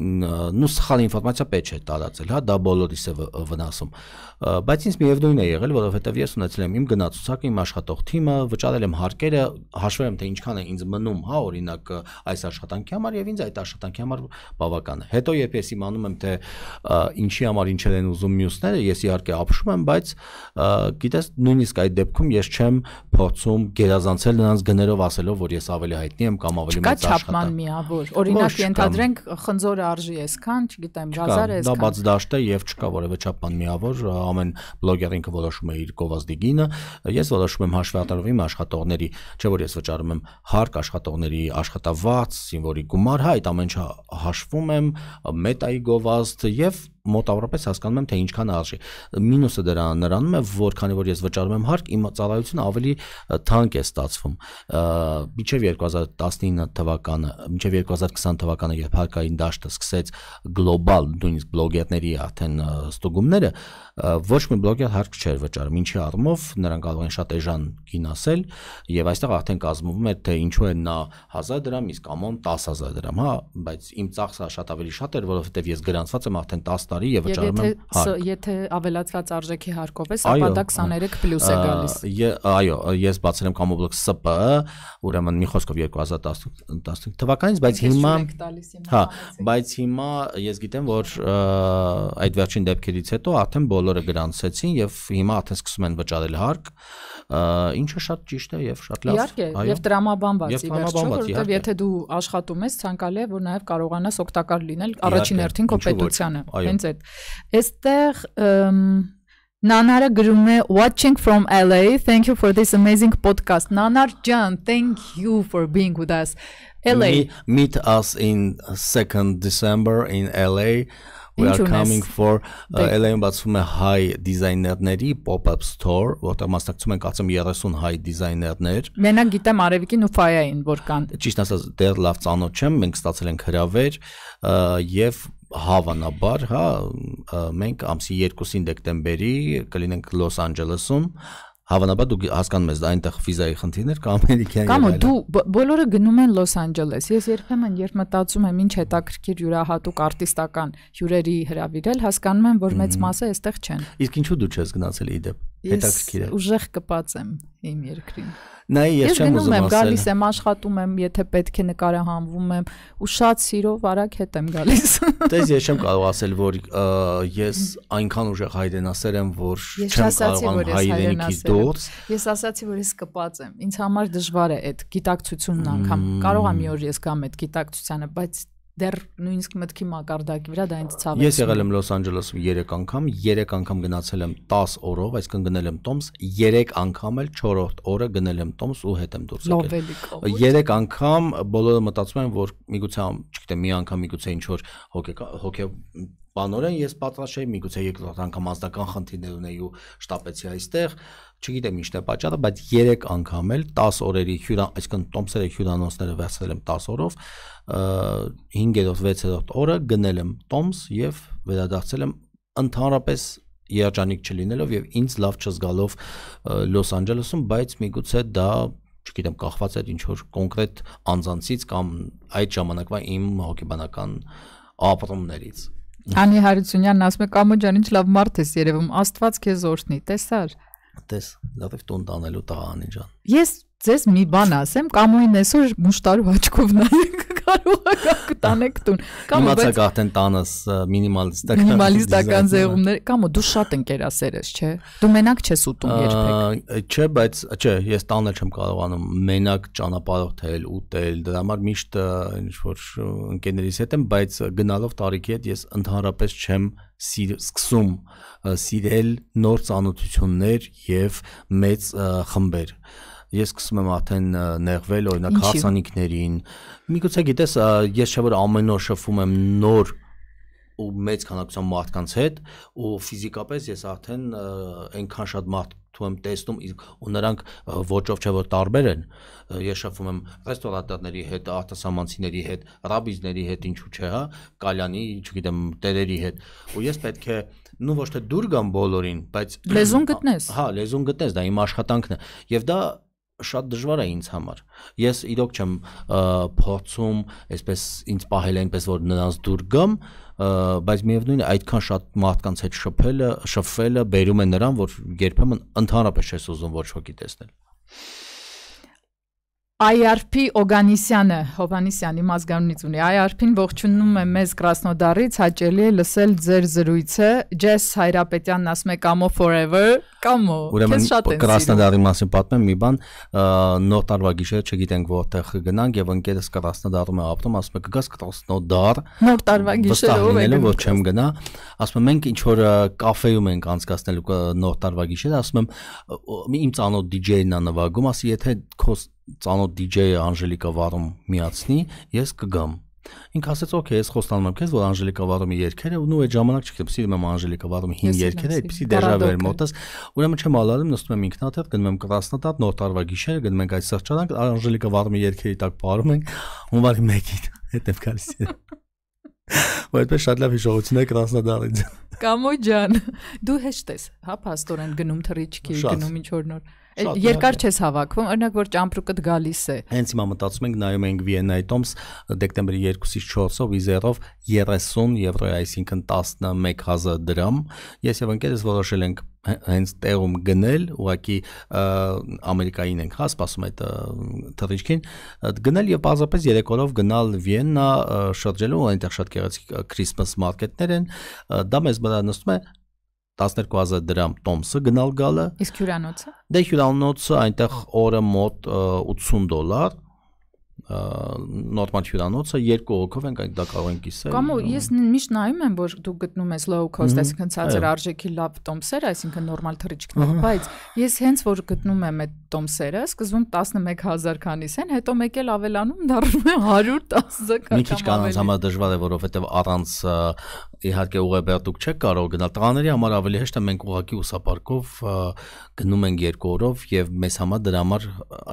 նու սխալ ինֆորմացիա պետք է տարածել, հա, դա բոլորիս է վնասում։ ա, բայց ինձ միևնույն է եղել, որովհետև ես ունեցել եմ իմ գնացուցակը, իմ աշխատող թիմը, վճարել եմ հարկերը, հաշվել եմ թե ինչքան է ինձ մնում, հա, օրինակ այս աշխատանքի համար եւ ինձ այդ աշխատանքի համար բավական է։ Հետո երբ ես իմանում եմ թե ինչի համար ինչեր են ուզում մյուսները, ես իհարկե ապշում եմ, բայց գիտես, նույնիսկ այդ դեպքում ես չեմ փորձում գերազանցել նրանց գներով ասելով, որ ես ավելի հայտնի եմ կամ ավելի մեծ աշխատանք։ Չկա չափման միավոր։ Օրինակ ենթադրենք խնձորը արժի այսքան, չգիտեմ, գազարը այսքան։ Դա բաց դաշտ է եւ չկա որևէ չափման միավոր ամեն բլոգեր ինքը որոշում է իր գովազդի գինը, ես որոշում եմ հաշվի առնելով իմ աշխատողների, չէ որ ես վճարում եմ հարկ աշխատողների աշխատավարձ, զինվորի գումար, հա, այդ ամենը հաշվում եմ, մետայի գովազդ եւ մոտավորապես հասկանում եմ թե ինչքան արժի։ Մինուսը դրա նրանում է, որ քանի որ ես վճարում եմ հարկ, իմ ծառայությունը ավելի թանկ է ստացվում։ Մինչև 2019 թվականը, մինչև 2020 թվականը, երբ հարկային դաշտը սկսեց գլոբալ նույնիսկ բլոգերների արդեն ստուգումները, ոչ մի բլոգեր հարկ չէր վճարում։ Ինչի առումով նրանք կարող են շատ էժան գին ասել, եւ այստեղ արդեն կազմվում է թե ինչու է նա 1000 դրամ, իսկ ամոն 10000 դրամ, հա, բայց իմ ծախսը շատ ավելի շատ էր, որովհետեւ ես գրանցված եմ արդեն 10 տարի եւ վճարում եմ հարկ։ Եթե ավելացված արժեքի հարկով է, ապա դա 23+ է գալիս։ Այո, ես բացել եմ կամոբլոկ SP, ուրեմն մի խոսքով 2015 թվականից, բայց հիմա հա, բայց հիմա ես գիտեմ, որ այդ վերջին դեպքերից հետո արդեն բոլորը գրանցեցին եւ հիմա արդեն սկսում են վճարել հարկ, ինչը շատ ճիշտ է եւ շատ լավ։ Իհարկե, եւ տրամաբանված ի վերջո, որովհետեւ եթե դու աշխատում ես, ցանկալի է որ նաեւ կարողանաս օգտակար լինել առաջին հերթին քո պետությանը։ Հենց հենց այդ այստեղ Նանարը գրում է watching from LA thank you for this amazing podcast Nanar jan thank you for being with us LA meet, meet us in 2nd December in LA we are coming for դե- LA-ում բացվում է հայ դիզայներների pop-up store, որտեղ մասնակցում են կարծեմ 30 հայ դիզայներներ։ Մենակ գիտեմ Արևիկին ու Ֆայային որ կան։ Ճիշտ ասած, դեռ լավ ծանոթ չեմ, մենք ստացել ենք հրավեր եւ հավանաբար, հա, մենք ամսի 2-ին դեկտեմբերի կլինենք Լոս Անջելեսում Հավանաբար դու հասկանում ես, դա այնտեղ վիզայի խնդիրներ կա ամերիկյան եւ այլն։ Կամ դու բոլորը գնում են Լոս Անջելես։ Ես երբեմն երբ մտածում եմ ինչ հետաքրքիր յուրահատուկ արտիստական հյուրերի հրավիրել, հասկանում եմ, որ մեծ մասը այստեղ չեն։ Իսկ ինչու դու չես գնացել իդեպ։ Հետաքրքիր է։ Ես ուժեղ կպած եմ իմ երկրին։ Նայ, ես չեմ ուզում ասել։ Ես գնում եմ, գալիս եմ, աշխատում եմ, եթե պետք է նկարահանվում եմ ու շատ սիրով արագ հետ եմ գալիս։ Դες ես չեմ կարող ասել, որ ես այնքան ուժեղ հայրենասեր եմ, որ չեմ կարողանում հայրենիքից դուրս։ Ես ասացի, որ ես կպած եմ։ Ինձ համար դժվար է այդ գիտակցությունն անգամ։ Կարող եմ մի օր ես գամ այդ գիտակցությանը, բայց դեռ նույնիսկ մտքի մակարդակի վրա դա ինձ ցավեց։ Ես եղել եմ Լոս Անջելեսում 3 անգամ, 3 անգամ գնացել եմ 10 օրով, այսինքն գնել եմ Տոմս, 3 անգամ էլ 4-րդ օրը գնել եմ Տոմս ու հետ եմ դուրս եկել։ 3 անգամ բոլորը մտածում են, որ միգուցե, չգիտեմ, մի անգամ միգուցե ինչ որ հոգե հոգե բանորեն ես պատրաստ չէի, միգուցե երկրորդ անգամ ազդական խնդիրներ ունեի ու շտապեցի այստեղ, չգիտեմ ինչն է պատճառը, բայց 3 անգամ էլ 10 օրերի հյուրա, այսինքն տոմսերը հյուրանոցները վերցրել եմ 10 օրով, 5-րդ, 6-րդ օրը գնել եմ տոմս եւ վերադարձել եմ ընդհանրապես երջանիկ չլինելով եւ ինձ լավ չզգալով Լոս Անջելեսում, բայց միգուցե դա չգիտեմ, կախված է ինչ որ կոնկրետ անձանցից կամ այդ ժամանակվա իմ հոգեբանական ապրումներից։ Անի Հարությունյանն ասում է Կամո ջան, ինչ լավ մարդ ես երևում, Աստված քեզ օրհնի, տեսար։ Տես, լավ է տուն տանելու տղան ջան։ Ես ձեզ մի բան ասեմ, կամ այն այսօր մուշտարու աչքով նայեք կարող եք տանեք տուն։ Կամ բայց Իմացա արդեն տանս մինիմալիստական մինիմալիստական զեղումներ, կամ դու շատ ընկերասեր ես, չէ՞։ Դու մենակ չես ուտում երբեք։ Չէ, բայց չէ, ես տանը չեմ կարողանում մենակ ճանապարհորդել, ուտել, դրա համար միշտ ինչ որ ընկերներից հետ եմ, բայց գնալով տարիքի հետ ես ընդհանրապես չեմ սկսում սիրել նոր ծանոթություններ եւ մեծ խմբեր։ Ա, ես սկսում եմ արդեն նեղվել օրինակ հարսանիքներին։ Միգուցե գիտես, ես չէ որ ամեն օր շփվում եմ նոր ու մեծ քանակությամբ մարդկանց հետ ու ֆիզիկապես ես արդեն այնքան շատ մարդու եմ տեսնում ու նրանք ոչով չէ որ տարբեր են ես շփվում եմ ռեստորատորների հետ, արտասահմանցիների հետ, ռաբիզների հետ, ինչու՞ չէ, հա, կալյանի, չգիտեմ, տերերի հետ ու ես պետք է նու ոչ թե դուր գամ բոլորին, բայց լեզուն գտնես։ Հա, լեզուն գտնես, դա իմ աշխատանքն է։ Եվ դա շատ դժվար է ինձ համար։ Ես իրոք չեմ փորձում, այսպես ինձ պահել այնպես որ նրանց դուր գամ, բայց միևնույնն է այդքան շատ մարդկանց հետ շփելը, շփվելը բերում է նրան, որ երբեմն ընդհանրապես չես ուզում ոչ ոքի տեսնել։ IRP Օգանիսյանը, Հովանիսյանի մազգանունից ունի։ IRP-ն ողջունում է մեզ Կրասնոդարից, հաճելի է լսել ձեր զրույցը։ Ջես Հայրապետյանն ասում է Կամո forever, Կամո։ Ուրեմն Կրասնոդարի մասին պատմեմ մի բան, նոր տարվա գիշերը չգիտենք որտեղ գնանք եւ ընկերս Կրասնոդարում է ապրում, ասում է կգաս Կրասնոդար։ Նոր տարվա գիշերը ով է գնում, որ չեմ գնա։ Ասում է մենք ինչ որ կաֆեում ենք անցկացնելու նոր տարվա գիշերը, ասում եմ իմ ծանոթ DJ-ն է նվագում, ասի եթե քո ծանոթ DJ-ը Անժելիկա Վարում միացնի, ես կգամ։ Ինքը ասաց, օքեյ, ես խոստանում եմ քեզ, որ Անժելիկա Վարումի երգերը, ու նու այդ ժամանակ չգիտեմ, սիրում եմ Անժելիկա Վարումի հին երգերը, այդպեսի դերավեր մոտս։ Ուրեմն չեմ ալալում, նստում եմ ինքնաթիռ, գնում եմ Կրասնոդար, նոր տարվա գիշերը գնում ենք այս սրճարան, Անժելիկա Վարումի երգերի տակ բարում ենք, հունվարի 1-ին հետ եմ գալիս։ Ու այդպես շատ լավ հիշողություն է Կրասնոդարից։ Կամո ջան, դու հեշտ ես, հա, փաստորեն գնում թռիչքի, գնում ինչ որ նոր Երկար չես հավաքվում, օրինակ որ ճամպրուկդ գալիս է։ Հենց հիմա մտածում ենք նայում ենք Vienna-ի Toms դեկտեմբերի 2-ից 4-ով իզերով 30 եվրոյ, այսինքն 11000 դրամ։ Ես եւ ընկերս որոշել ենք հենց տեղում գնել, ուղղակի ամերիկային ենք հա, սպասում այդ թռիչքին, գնել եւ բազապես 3 օրով գնալ Վիեննա շրջելու, այնտեղ շատ գեղեցիկ Christmas market-ներ են։ Դա մեզ վրա նստում է 12000 դրամ տոմսը գնալ գալը։ Իսկ հյուրանոցը։ Դե հյուրանոցը այնտեղ օրը մոտ 80 դոլար, նորմալ հյուրանոցը երկու հոգով ենք այդ դա կարող ենք իսել։ Կամ ես միշտ նայում եմ, որ դու գտնում ես low cost, այսինքն ցածր արժեքի լավ տոմսեր, այսինքն նորմալ թրիչքներ, բայց ես հենց որ գտնում եմ այդ տոմսերը, սկզբում 11000 քանիս են, հետո մեկ էլ ավելանում դառնում է 110 կամ։ Մի քիչ կանանց համար դժվար է, որովհետև առանց իհարկե ուղեբեր դուք չեք կարող գնալ։ Տղաների համար ավելի հեշտ է, մենք ուղակի ուսապարկով գնում ենք երկու օրով եւ մեզ համար դրա համար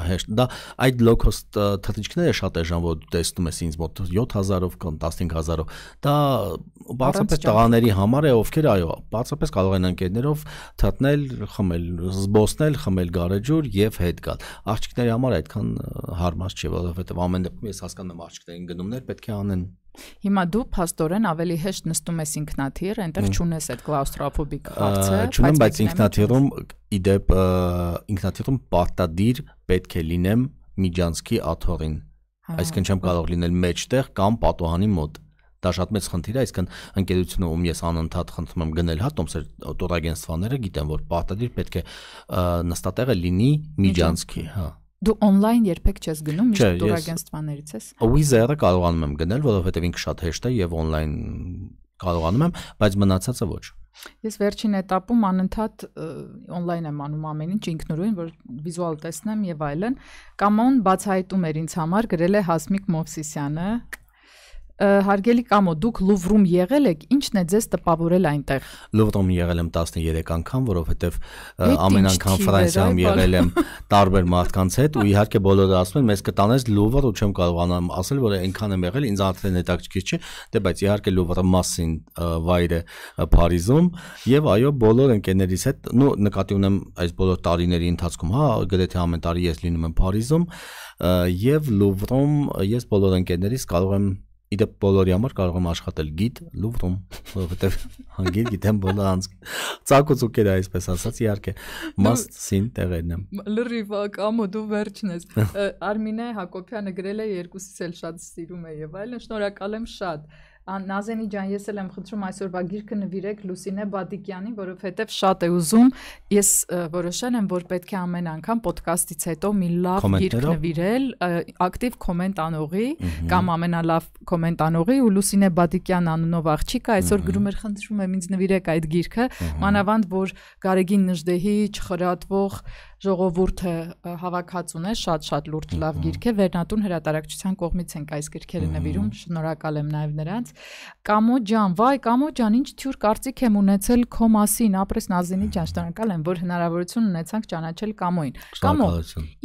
հեշտ։ Դա այդ low cost թրիչքները է շատ էժան, որ տեսնում ես ինձ մոտ 7000-ով կամ 15000-ով։ Դա բացապես տղաների համար է, ովքեր այո, բացապես կարող են ընկերներով թթնել, խմել, զբոսնել, խմել գարեջուր եւ հետ գալ։ Աղջիկների համար այդքան հարմար չէ, որովհետեւ ամեն դեպքում ես հասկանում եմ աղջիկներին գնումներ պետք է անեն Հիմա դու փաստորեն ավելի հեշտ նստում ես ինքնաթիռ, այնտեղ չունես այդ կլաուստրոֆոբիկ հարցը։ Չունեմ, բայց ինքնաթիռում իդեպ ինքնաթիռում պատտադիր պետք է լինեմ միջանցքի աթորին Հա։ այսինքն չեմ կարող լինել մեջտեղ կամ պատոհանի մոտ դա շատ մեծ խնդիր է, այսինքն ընկերությունը ում ես անընդհատ խնդրում եմ գնել հա տոմսեր տորագենստվաները գիտեմ որ պատադիր պետք է նստատեղը լինի միջանցքի, հա։ Դու on-line երբեք չես գնում, միշտ տորագենստվաներից ես։ Wizard-ը կարողանում եմ գնել, որովհետև ինքը շատ հեշտ է եւ on-line կարողանում եմ, բայց մնացածը ոչ։ Ա Ես վերջին этаպում անընդհատ on-line եմ անում ամեն ինչ ինքնուրույն, որ վիզուալ տեսնեմ եւ այլն։ Կամոն բացահայտում էր ինձ համար գրել է Հասմիկ Մովսիսյանը հարգելի կամո, դուք Լուվրում եղել եք, ի՞նչն է ձեզ տպավորել այնտեղ։ Լուվրում եղել եմ 13 անգամ, որովհետև ամեն անգամ Ֆրանսիայում եղել եմ տարբեր մարդկանց հետ ու իհարկե բոլորը ասում են, մեզ կտանես Լուվր ու չեմ կարողանամ ասել, որ այնքան եմ եղել, ինձ արդեն հետաքրքիր չէ, դե բայց իհարկե Լուվրը մասին վայրը Փարիզում եւ այո, բոլոր ընկերներիս հետ, նո նկատի ունեմ այս բոլոր տարիների ընթացքում, հա, գրեթե ամեն տարի ես լինում եմ Փարիզում եւ Լուվրում ես բոլոր ընկերներիս կարող եմ իդեպ բոլորի համար կարող եմ աշխատել գիտ լուվրում, որովհետև հանգիր գիտեմ բոլոր անցք։ Ցակուցուկերը այսպես ասած իհարկե must sin տեղերն եմ։ Լրիվ կամո դու վերջն ես։ Արմինե Հակոբյանը գրել է երկուսից էլ շատ սիրում է եւ այլն։ Շնորհակալ եմ շատ։ Նազենի ջան, ես էլ եմ խնդրում այսօրվա գիրքը նվիրեք Լուսինե Բադիկյանին, որովհետև շատ է ուզում։ Ես որոշել եմ, որ պետք է ամեն անգամ ոդկասթից հետո մի լավ գիրք նվիրել, ակտիվ կոմենտ անողի կամ ամենալավ կոմենտ անողի ու Լուսինե Բադիկյան անունով աղջիկը այսօր գրում էր խնդրում եմ ինձ նվիրեք այդ գիրքը, մանավանդ որ Գարեգին Նժդեհի չխրատվող ժողովուրդը հավաքած ունե շատ-շատ լուրջ լավ գիրք է Վերնատուն հրատարակչության կողմից ենք այս գրքերը նվիրում շնորհակալ եմ նաև նրանց Կամո ջան վայ Կամո ջան ինչ թյուր կարծիք եմ ունեցել քո մասին ապրես Նազինի ջան շնորհակալ եմ որ հնարավորություն ունեցանք ճանաչել Կամոին Կամո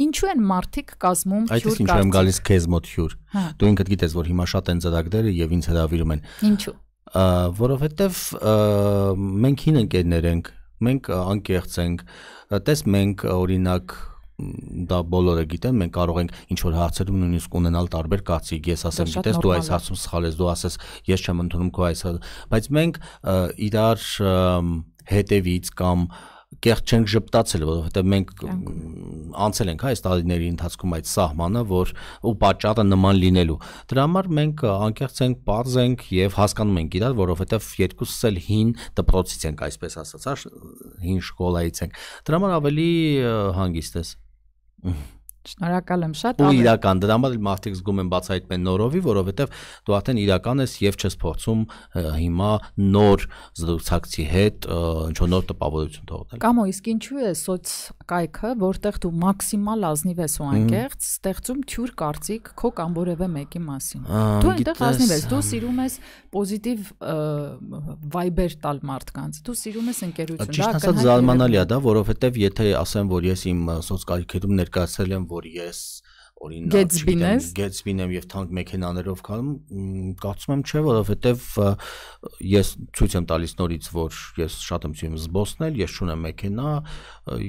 ինչու են մարդիկ կազմում թյուր կարծիք Այդ ինչու եմ գալիս քեզ մոտ թյուր հա։ դու ինքդ գիտես որ հիմա շատ են ծրագրերը եւ ինձ հրավիրում են Ինչու որովհետեւ մենք հին ընկերներ ենք մենք անկեղծ ենք Տես մենք օրինակ դա բոլորը գիտեմ, մենք կարող ենք ինչ որ հարցերում նույնիսկ ունենալ տարբեր կացիկ։ Ես ասեմ, գիտես, դու այս հարցում սխալ ես, դու ասես, ես չեմ ընդունում քո այս, բայց մենք իրար հետևից կամ և, կեղծ չենք ճպտացել, որովհետեւ մենք անցել ենք հա այս տարիների ընթացքում այդ սահմանը, որ ու պատճառը նման լինելու։ Դրա համար մենք անկեղծ ենք, པարզ ենք եւ հասկանում ենք իրար, որովհետեւ երկուսս էլ հին դպրոցից ենք, այսպես ասած, հա, հին շկոլայից ենք։ Դրա համար ավելի հանգիստ ես։ Ահա Շնորհակալ եմ շատ։ Ու իրական դրա համար մարդիկ զգում են բացահայտել նորովի, որովհետև դու արդեն իրական ես եւ չես փորձում հիմա նոր զրուցակցի հետ ինչ որ նոր տպավորություն թողնել։ Կամ ու իսկ ինչու է սոց կայքը, որտեղ դու մաքսիմալ ազնիվ ես ու անկեղծ, ստեղծում թյուր կարծիք քո կամ որևէ մեկի մասին։ Դու այնտեղ ազնիվ ես, դու սիրում ես պոզիտիվ վայբեր տալ մարդկանց։ Դու սիրում ես ընկերություն, դա կանալ։ Ճիշտ ասած զարմանալի է դա, որովհետև եթե ասեմ, որ ես իմ սոց կայքերում ներկայացրել եմ laborious օրինակ Գեթսբին ես Գեթսբին եմ եւ թանկ մեքենաներով գալում կարծում եմ չէ որովհետեւ ես ցույց եմ տալիս նորից որ ես շատ եմ ցույց զբոսնել ես ունեմ մեքենա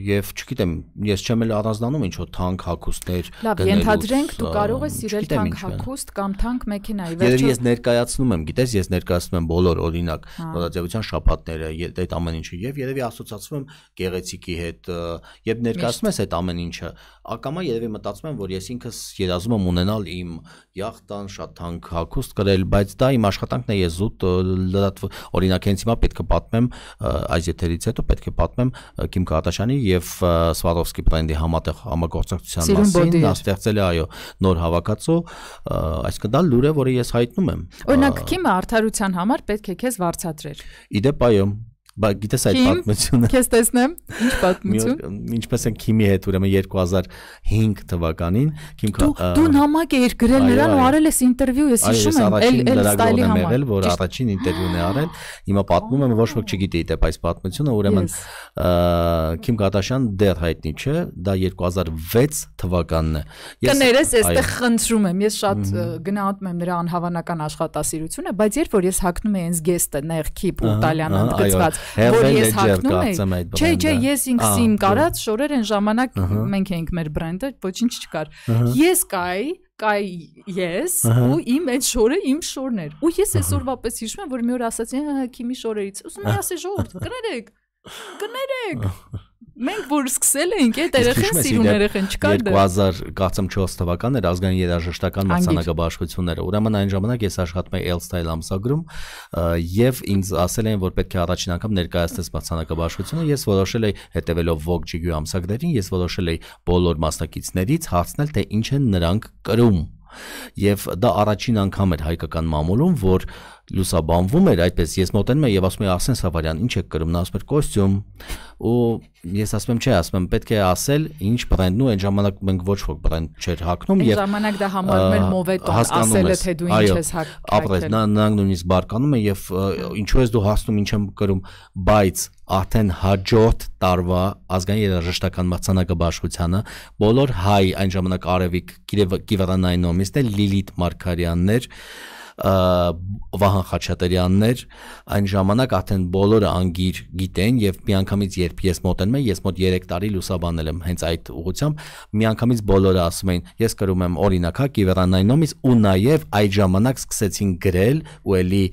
եւ չգիտեմ ես չեմ էլ առանձնանում ինչ որ թանկ հագուստներ լավ ենթադրենք դու կարող ես իրել թանկ հագուստ կամ թանկ մեքենայի վերջը ես ներկայացնում եմ գիտես ես ներկայացնում եմ բոլոր օրինակ նորաձևության հա։ շապատները այդ ամեն ինչը եւ երևի ասոցացվում եմ գեղեցիկի հետ երբ ներկայացնում ես այդ ամեն ինչը ակամա երևի մտածում եմ որ ես ինքս ինքս երազում եմ ունենալ իմ յախտան, շատ թանկ հագուստ կրել, բայց դա իմ աշխատանքն է, ես զուտ լրատվ օրինակ հենց հիմա պետք է պատմեմ այս եթերից հետո պետք է պատմեմ Կիմ Կարտաշյանի եւ Սվարովսկի բրենդի համատեղ համագործակցության մասին, դա ստեղծել է այո նոր հավաքածու, այսինքն դա լուր է, որը ես հայտնում եմ։ Օրինակ Կիմը արդարության համար պետք է քեզ վարչատրեր։ Իդեպ այո Բա գիտես այդ պատմությունը։ Քեզ տեսնեմ, ինչ պատմություն։ Ինչպես են Քիմի հետ, ուրեմն 2005 թվականին Քիմ Դու դու նամակ էիր գրել նրան ու արել ես ինտերվյու, ես հիշում եմ, էլ էլ ստայլի համար։ Եղել, որ առաջին ինտերվյուն է արել, հիմա պատմում եմ, ոչ ոք չգիտի դեպի այս պատմությունը, ուրեմն Քիմ Կատաշյան դեռ հայտնի չէ, դա 2006 թվականն է։ Կներես, այստեղ խնդրում եմ, ես շատ գնահատում եմ նրա անհավանական աշխատասիրությունը, բայց երբ որ ես հակնում եմ այս գեստը, նեղ Քիպ ու Տալյանն ընդգծված որ ես հակնում եմ։ Չէ, չէ, ես ինքս իմ կարած շորեր են ժամանակ մենք էինք մեր բրենդը, ոչինչ չկար։ Ես կայի կայ ես ու իմ այդ շորը իմ շորն էր։ Ու ես այսօրվա պես հիշում եմ, որ մի օր ասացի, հա, քիմի շորերից։ Ուսում եմ ասի ժողովուրդ, կներեք։ Կներեք։ Մենք որ սկսել էինք այդ երեխան սիրուն երեխան չկար դա 2000 կարծեմ 4 թվականն էր ազգային երաժշտական մրցանակաբաշխությունները։ Ուրեմն այն ժամանակ ես աշխատում էի L-Style ամսագրում եւ ինձ ասել էին որ պետք է առաջին անգամ ներկայացնես մրցանակաբաշխությունը։ Ես որոշել էի հետեւելով Vogue Jiggy ամսագրերին, ես որոշել էի բոլոր մասնակիցներից հարցնել թե ինչ են նրանք կրում։ Եվ դա առաջին անգամ էր հայկական մամուլում, որ լուսաբանվում էր, այդպես ես մոտենում եմ եւ ասում եմ Արսեն Սավարյան, ինչ եք կրում, նա ասում էր կոստյում։ Ու ես ասում եմ, չէ, ասում եմ պետք է ասել ինչ բրենդն ու այն ժամանակ մենք ոչ ոք բրենդ չէր հակնում եւ Այն ժամանակ դա համարում էր մովետոն, ասել է թե դու ինչ ես հակնում։ Ապրես, նա նրանք նույնիսկ բարկանում են եւ ինչու ես դու հասնում ինչ եմ կրում, բայց արդեն հաջորդ տարվա ազգային երաժշտական մրցանակը բաշխությանը բոլոր հայ այն ժամանակ արևիկ Կիվերանայնոմիսն է Լիլիթ Մարկարյաններ Վահան Խաչատրյաններ, այն ժամանակ արդեն բոլորը անգիր գիտեն եւ միանգամից երբ ես մոտենում եմ, ես մոտ 3 տարի լուսաբանել եմ հենց այդ ուղությամբ, միանգամից բոլորը ասում էին, ես կրում եմ օրինակա հա, Կիվերանայնոմից ու նաեւ այդ ժամանակ սկսեցին գրել ու էլի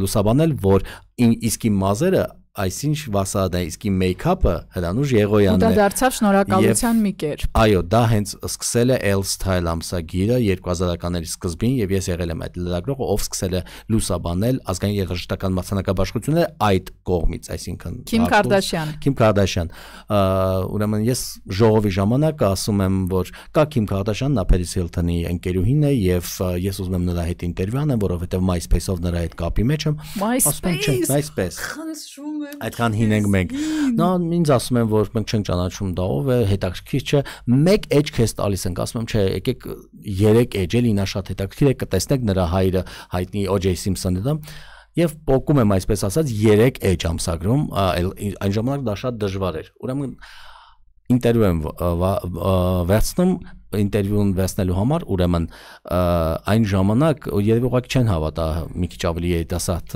լուսաբանել, որ իսկի մազերը այսինչ վասադայիսկի մեյքափը հրանուշ Եղոյանն է։ Ու դա դարձավ շնորհակալության մի կերպ։ Այո, դա հենց սկսել է L Style ամսագիրը 2000-ականների սկզբին եւ ես եղել եմ այդ լրագրողը, ով սկսել է լուսաբանել ազգային երաժշտական մրցանակաբաշխությունները այդ կողմից, այսինքն Քիմ Կարդաշյան։ Քիմ Կարդաշյան։ Ուրեմն ես ժողովի ժամանակ ասում եմ, որ կա Քիմ Կարդաշյանն Ապերիս Հիլթոնի ընկերուհին է եւ ես ուզում եմ նրա հետ ինտերվյու անեմ, որովհետեւ MySpace-ով նրա հետ կապի մեջ եմ։ MySpace։ MySpace։ Խնձու Այդքան հին ենք մենք։ Նա ինձ ասում են, որ մենք չենք ճանաչում դա ով է, հետաքրքիր չէ։ Մեկ edge քեզ տալիս ենք, ասում եմ, չէ, եկեք 3 edge-ը լինա շատ հետաքրքիր է, կտեսնեք նրա հայրը, հայտնի O.J. Simpson-ը դա եւ փոկում եմ այսպես ասած 3 edge ամսագրում, այն ժամանակ դա շատ դժվար էր։ Ուրեմն ինտերվյու եմ վերցնում ինտերվյուն վերցնելու համար ուրեմն այն ժամանակ երևի ուղղակի չեն հավատա մի քիչ ավելի երիտասարդ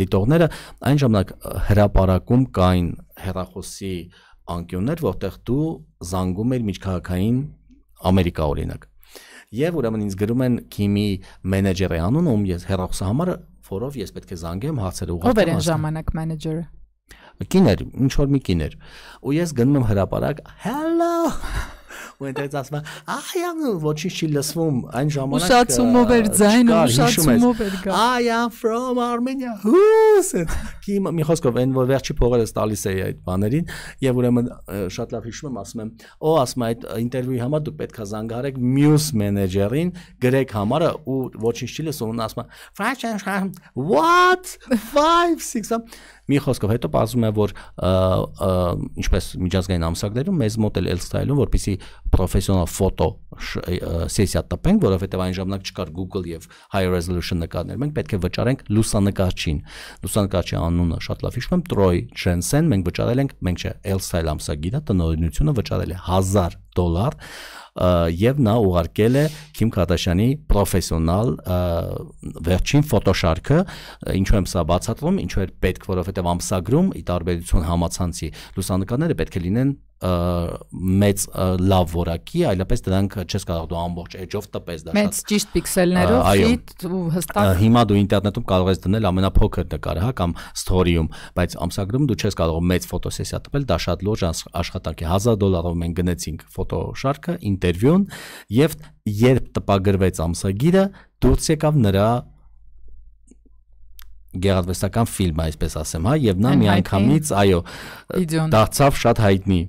դիտողները այն ժամանակ հրաապարակում կային հերախոսի անկյուններ որտեղ դու զանգում էր միջքաղաքային ամերիկա օրինակ եւ ուրեմն ինձ գրում են քիմի մենեջերի անունը ում ես հերախոսը համար որով ես պետք է զանգեմ հարցերը ուղղակի ով էր ժամանակ մենեջերը Կիներ, ինչ որ մի կիներ։ Ու ես գնում եմ հրաապարակ, hello ու այնտեղ ասում են I am ոչինչ չի լսվում այն ժամանակ ուշացումով էր ձայնը ուշացումով էր գա I am from Armenia who's it կիմ մի խոսքով այն որ վերջի փողերս տալիս էի այդ բաներին եւ ուրեմն շատ լավ հիշում եմ ասում եմ օ ասում այդ ինտերվյուի համար դու պետքա զանգարեք մյուս մենեջերին գրեք համարը ու ոչինչ չի լսում ու ասում French what 5 6 Մի խոսքով հետո ասում է, որ ինչպես միջազգային ամսակներում մեզ մոտ էլ style-ում, որպեսի պրոֆեսիոնալ ֆոտո սեսիա տպենք, որովհետև այն ժամանակ չկար Google եւ high resolution նկարներ։ Մենք պետք է վճարենք լուսանկարչին։ Լուսանկարչի անունը շատ լավ հիշում եմ, Troy Jensen, մենք վճարել ենք, մենք չէ, style ամսագիրը տնօրինությունը վճարել է 1000 դոլար եւ նա ուղարկել է Քիմ Քադաշյանի պրոֆեսիոնալ վերջին ֆոտոշարքը, ինչու եմ սա բացատրում, ինչու էր պետք, որովհետեւ ամսագրում՝ ի տարբերություն համացանցի լուսանկարները պետք է լինեն մեծ լավ որակի, այլապես դրանք չես կարող դու ամբողջ edge-ով տպես դա շատ։ Մեծ ճիշտ պիքսելներով շիտ ու հստակ։ Հիմա դու ինտերնետում կարող ես դնել ամենափոքր նկարը, հա, կամ story-ում, բայց ամսագրում դու չես կարող մեծ ֆոտոսեսիա տպել, դա շատ լուրջ աշխատանք է։ 1000 դոլարով մենք գնեցինք ֆոտոշարքը, ինտերվյուն, եւ երբ տպագրվեց ամսագիրը, դուրս եկավ նրա գեղարվեստական ֆիլմ, այսպես ասեմ, հա, եւ նա միանգամից, այո, դարձավ շատ հայտնի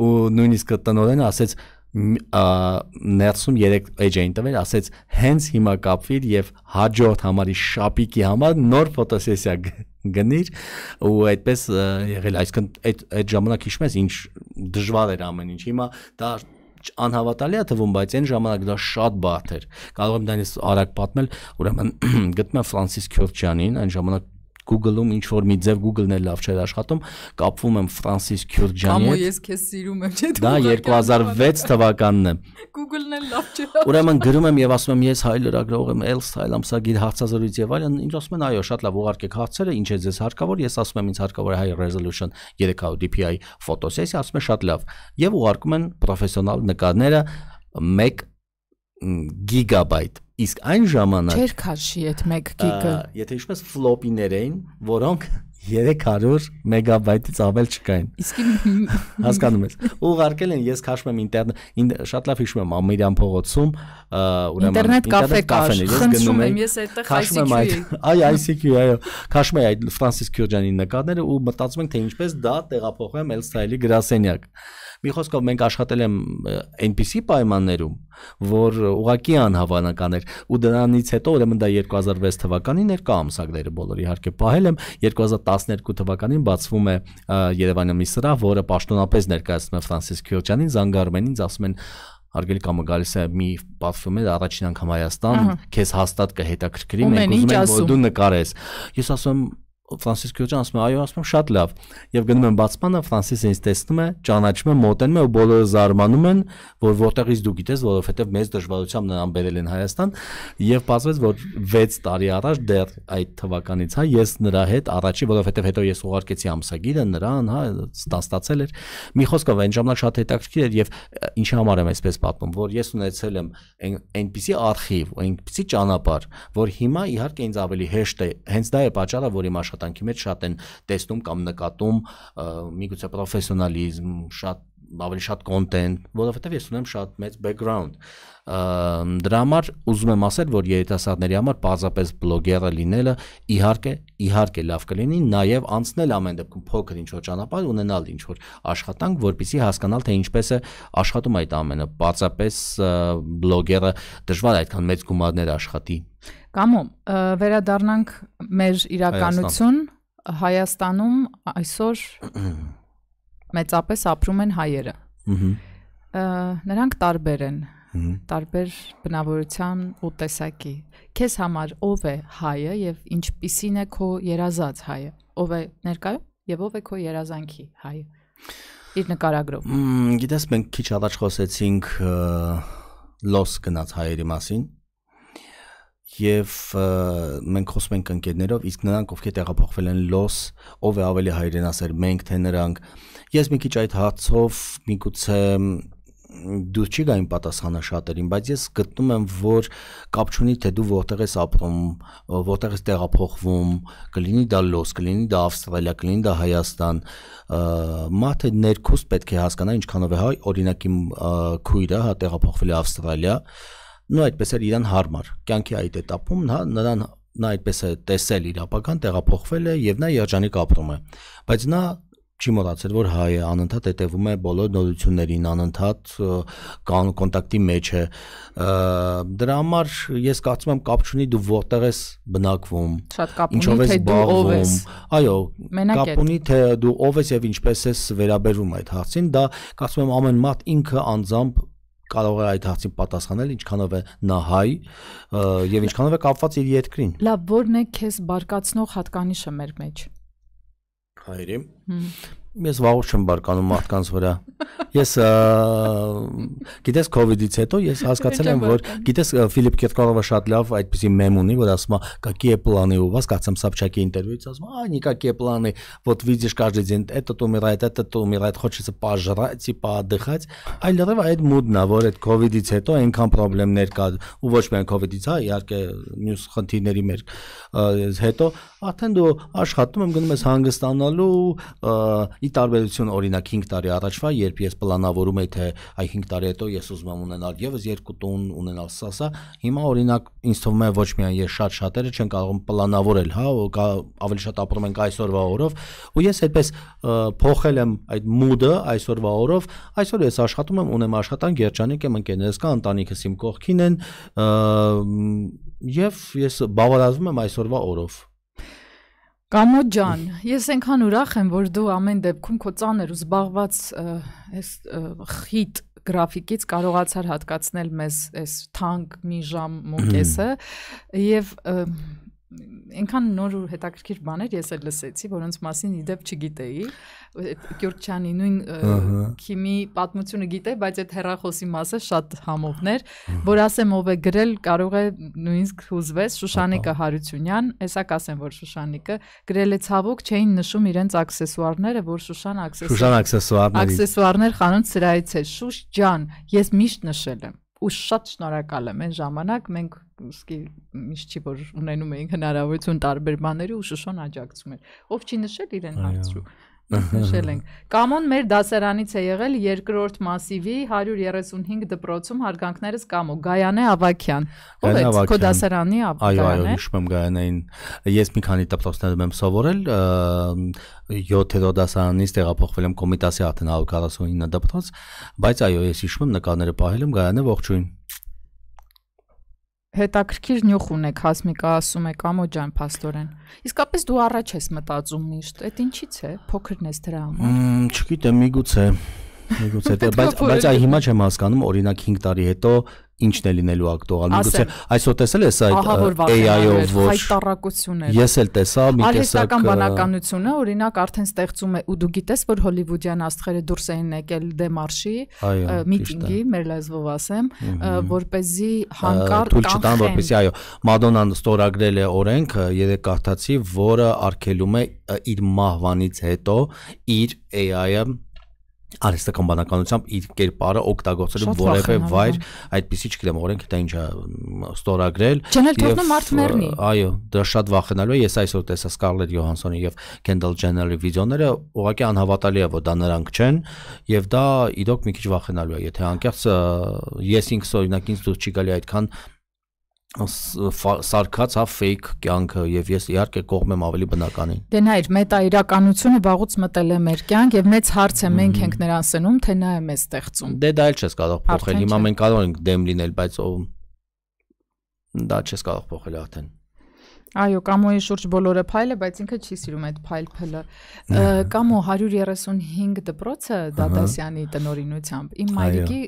ու նույնիսկ տնորենը ասեց ներսում 3 edge էին տվել, ասեց հենց հիմա կապվիր եւ հաջորդ համարի շապիկի համար նոր ֆոտոսեսիա գնիր ու այդպես եղել, այսինքն այդ այդ ժամանակ հիշում ես ինչ դժվար էր ամեն ինչ։ Հիմա դա անհավատալի է թվում, բայց այն ժամանակ դա շատ բարդ էր։ Կարող եմ դրանից արագ պատմել, ուրեմն գտնում եմ Ֆրանսիս Քյուրչյանին, այն ժամանակ Google-ում ինչ որ մի ձև Google-ն է լավ չէր աշխատում, կապվում եմ Ֆրանսիս Քյուրջյանի հետ։ Ամո ես քեզ սիրում եմ, չէ՞ դու։ Դա 2006 թվականն է։ Google-ն էլ լավ չէր։ Ուրեմն գրում եմ եւ ասում եմ ես հայ լրագրող եմ, Else Հայ ամսագիր հարցազրույց եւ այլն, ինձ ասում են այո, շատ լավ ուղարկեք հարցերը, ինչ է ձեզ հարկավոր, ես ասում եմ ինձ հարկավոր է high resolution 300 DPI ֆոտոսեսիա, ասում են շատ լավ եւ ուղարկում են պրոֆեսիոնալ նկարները 1 գիգաբայտ Իսկ այն ժամանակ Չեր քաշի այդ 1 գիգը։ Եթե ինչպես ֆլոպիներ էին, որոնք 300 մեգաբայտից ավել չկային։ Իսկ հասկանում ես։ Ուղարկել են, ես քաշում եմ ինտերնետ, շատ լավ հիշում եմ Ամիրյան փողոցում, ուրեմն ինտերնետ կաֆե կար, ես գնում եմ, ես այդտեղ քաշում եմ այդ, այ ICQ, այո, քաշում եմ այդ Ֆրանսիս Քյուրջյանի նկարները ու մտածում ենք թե ինչպես դա տեղափոխում Elstyle-ի գրասենյակ։ Մի խոսքով մենք աշխատել եմ այնպիսի պայմաններում, որ ուղակի անհավանական էր ու դրանից հետո ուրեմն դա 2006 թվականին էր կա ամսագրերը բոլորը իհարկե պահել եմ 2012 թվականին բացվում է Երևանի մի սրահ, որը պաշտոնապես ներկայացնում է Ֆրանսիս Քյոչյանին, զանգարում են ինձ, ասում են արգելի կամը գալիս է մի պատվում է առաջին անգամ Հայաստան, քեզ հաստատ կհետաքրքրի, մենք ուզում ենք որ դու նկարես։ Ես ասում եմ Ֆրանսիսկո ջան ասում է, այո, ասում եմ, շատ լավ։ Եվ գնում են բացմանը, Ֆրանսիսը ինձ տեսնում է, ճանաչում է, մոտենում է ու բոլորը զարմանում են, որ որտեղից դու գիտես, որովհետև մեծ դժվարությամբ նրան բերել են Հայաստան, եւ բացվեց, որ 6 տարի առաջ դեռ այդ թվականից, հա, ես նրա հետ առաջի, որովհետև հետո ես ուղարկեցի ամսագիրը նրան, հա, ստացել էր։ Մի խոսքով այն ժամանակ շատ հետաքրքիր էր եւ ինչի համար եմ այսպես պատմում, որ ես ունեցել եմ այնպիսի արխիվ, այնպիսի ճանապարհ, որ հիմա իհարկե ինձ ավելի հեշտ է, հենց դա է պատճառը, որ իմ աշխ աշխատանքի մեջ շատ են տեսնում կամ նկատում միգուցե պրոֆեսիոնալիզմ, շատ ավելի շատ կոնտենտ, որովհետև ես ունեմ շատ մեծ background։ Դրա համար ուզում եմ ասել, որ երիտասարդների համար բազապես բլոգերը լինելը իհարկե իհարկե լավ կլինի, նաև անցնել ամեն դեպքում փոքր ինչ որ ճանապարհ ունենալ ինչ որ աշխատանք, որpիսի հասկանալ թե ինչպես է աշխատում այդ ամենը։ Բացապես բլոգերը դժվար այդքան մեծ գումարներ աշխատի Կամոմ, վերադառնանք մեր իրականություն Հայաստանում այսօր մեծապես ապրում են հայերը։ Ահա։ Նրանք տարբեր են։ Տարբեր բնավորության ու տեսակի։ Քեզ համար ով է հայը եւ ինչպիսին է քո երազած հայը։ Ով է ներկայում եւ ով է քո երազանքի հայը։ Իր նկարագրով։ Գիտես, մենք քիչ առաջ խոսեցինք լոս գնաց հայերի մասին եւ մենք խոսում ենք ընկերներով, իսկ նրանք ովքեր տեղափոխվել են լոս, ով է ավելի հայրենասեր, մենք թե նրանք։ Ես մի քիչ այդ հարցով միգուցե դու չի գային պատասխանը շատերին, բայց ես գտնում եմ, որ կապ չունի թե դու որտեղ ես ապրում, որտեղ ես տեղափոխվում, կլինի դա Լոս, կլինի դա Ավստրալիա, կլինի դա Հայաստան, մաթը ներքուս պետք է հասկանա ինչքանով է հայ, օրինակ իմ քույրը հա տեղափոխվել է Ավստրալիա, նու այդպես էր իրան հարմար։ Կյանքի այդ этаպում նա նրան նա այդպես է տեսել իր ապական տեղափոխվել է եւ նա երջանիկ ապրում է։ Բայց նա չի մտածել որ հայ է անընդհատ հետևում է բոլոր նորություններին անընդհատ կան կոնտակտի մեջ է դրա համար ես կարծում եմ կապ չունի դու որտեղ ես բնակվում ինչով ես զբաղվում այո կապ ունի թե դու ով ես եւ ինչպես ես վերաբերվում այդ հարցին դա կարծում եմ ամեն մարդ ինքը անձամբ կարող է այդ հարցին պատասխանել, ինչքանով է նա հայ եւ ինչքանով է կապված իր երկրին։ Լավ, որն է քեզ բարկացնող հատկանիշը մեր մեջ։ Հայրի ես վաղուց չեմ բարկանում մարդկանց վրա։ Ես գիտես COVID-ից հետո ես հասկացել եմ, որ գիտես Ֆիլիպ Կետկովը շատ լավ այդպեսի մեմ ունի, որ ասում է, «Какие планы у вас?» Կացամ Собчаки ինտերվյուից ասում, «А, никакие планы. Вот видишь, каждый день этот умирает, этот умирает, хочется пожрать, типа отдыхать»։ Այլևս այդ մուդնա, որ այդ COVID-ից հետո այնքան խնդիրներ կա, ու ոչ միայն COVID-ից, հա, իհարկե, մյուս խնդիրների մեր հետո արդեն դու աշխատում եմ գնում ես հանգստանալու Ի տարբերություն օրինակ 5 տարի առաջվա, երբ ես պլանավորում էի թե այ 5 տարի հետո ես ուզում եմ ունենալ եւս երկու տուն, ունենալ սասա, հիմա օրինակ ինձ թվում է ոչ միայն ես շատ շատերը չեն կարող պլանավորել, հա, ավելի շատ ապրում ենք այսօրվա օրով, ու ես այդպես փոխել եմ այդ մուդը այսօրվա օրով, այսօր ես աշխատում եմ, ունեմ աշխատանք, երջանիկ եմ, ընկերներս կա, ընտանիքս իմ կողքին են, եւ ես բավարարվում եմ այսօրվա օրով։ Կամո ջան, ես այնքան ուրախ եմ, որ դու ամեն դեպքում քո ծանր ու զբաղված այս խիտ գրաֆիկից կարողացար հատկացնել մեզ այս թանկ մի ժամ մոկեսը եւ և, և այնքան նոր ու հետաքրքիր բաներ ես էլ լսեցի, որոնց մասին իդեպ չգիտեի։ Գյուրքչյանի նույն քիմի պատմությունը գիտեի, բայց այդ հերախոսի մասը շատ համովներ, որ ասեմ ով է գրել, կարող է նույնիսկ հուզվես Շուշանիկը Հարությունյան, հեսա կասեմ, որ Շուշանիկը գրել է ցավոք չէին նշում իրենց աքսեսուարները, որ Շուշան աքսեսուար Շուշան աքսեսուարների աքսեսուարներ խանութ սրայից է Շուշ ջան, ես միշտ նշել եմ ու շատ շնորհակալ եմ այն ժամանակ մենք սկի միշտ չի որ ունենում էինք հնարավորություն տարբեր բաների ու շշոն աջակցում էր ով չի նշել իրեն հարցրու նշել ենք։ Կամոն մեր դասարանից է եղել երկրորդ մասիվի 135 դպրոցում հարգանքներս կամո Գայանե Ավակյան։ Ո՞վ է քո դասարանի ապա։ Այո, այո, հիշում եմ Գայանային։ Ես մի քանի դպրոցներում եմ սովորել, 7-րդ դասարանից տեղափոխվել եմ Կոմիտասի Աթեն 149 դպրոց, բայց այո, ես հիշում եմ նկարները պահել եմ Գայանե ողջույն հետաքրքիր նյուխ ունեք, Հասմիկա ասում է Կամո ջան, пастоրեն։ Իսկապես դու առաջ ես մտածում միշտ, այդ ինչի՞ց է, փոքրն ես դրա համար։ Մմ, չգիտեմ, միգուցե։ Միգուցե, բայց բայց այ հիմա չեմ հասկանում, օրինակ 5 տարի հետո ինչն է լինելու ակտուալ։ Միգուցե այսօր տեսել ես այդ AI-ով որ այդ տարակությունները։ Ես էլ տեսա մի տեսակ արհեստական բանականությունը, օրինակ արդեն ստեղծում է ու դու գիտես, որ հոլիվուդյան աստղերը դուրս էին եկել դեմարշի միտինգի, մեր լեզվով ասեմ, որ เป զի հանկարծ թույլ չտան, որպեսզի այո, Մադոննան ստորագրել է օրենք, երեք կարդացի, որը արգելում է իր մահվանից հետո իր AI-ը արհեստական բանականությամբ իր կերպարը օգտագործելու որևէ վայր, այդպեսի չգիտեմ, օրենքը դա ինչա ստորագրել։ Չնել թողնա մարդ մեռնի։ Այո, դա շատ վախենալու է։ Ես այսօր տեսա Scarlett Johansson-ի եւ Kendall Jenner-ի վիդեոները, ուղղակի անհավատալի է, որ դա նրանք չեն, եւ դա իրոք մի քիչ վախենալու է, եթե անկեղծ ես ինքս օրինակ ինձ դուք չի գալի այդքան սարկած հա fake կյանքը եւ ես իհարկե կողմ եմ ավելի բնականին։ Դե նայր, մետա իրականությունը վաղուց մտել է մեր կյանք եւ մեծ հարց է մենք ենք նրան սնում, թե նա է մեզ ստեղծում։ Դե դա էլ չես կարող փոխել։ Հիմա մենք կարող ենք դեմ լինել, բայց ով դա չես կարող փոխել արդեն։ Այո, կամոյի շուրջ բոլորը փայլը, բայց ինքը չի սիրում այդ փայլ փլը։ Կամո 135 դպրոցը Դատասյանի տնորինությամբ։ Իմ մայրիկի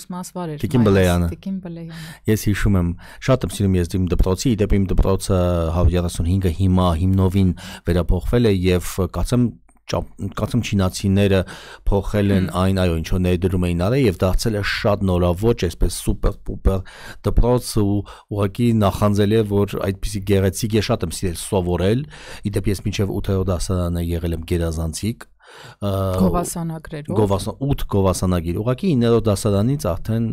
ուսմասվար էր։ Տիկին Բլեյանը։ Տիկին Բլեյանը։ Ես հիշում եմ, շատ եմ սիրում ես իմ դպրոցի, իդեպ իմ դպրոցը 135-ը հիմա հիմնովին վերափոխվել է եւ կացեմ կարծում չինացիները փոխել են այն, այո, ինչ որ ներդրում էին արել եւ դարձել է շատ նորաոճ, այսպես սուպեր պուպեր դպրոց ու ուղղակի նախանձել է, որ այդպիսի գեղեցիկ է շատ եմ սիրել սովորել։ Իդեպ ես մինչեւ 8-րդ դասարանը եղել եմ գերազանցիկ, գովասանագրերով գովասան 8 գովասանագիր ուղղակի 9-րդ դասարանից արդեն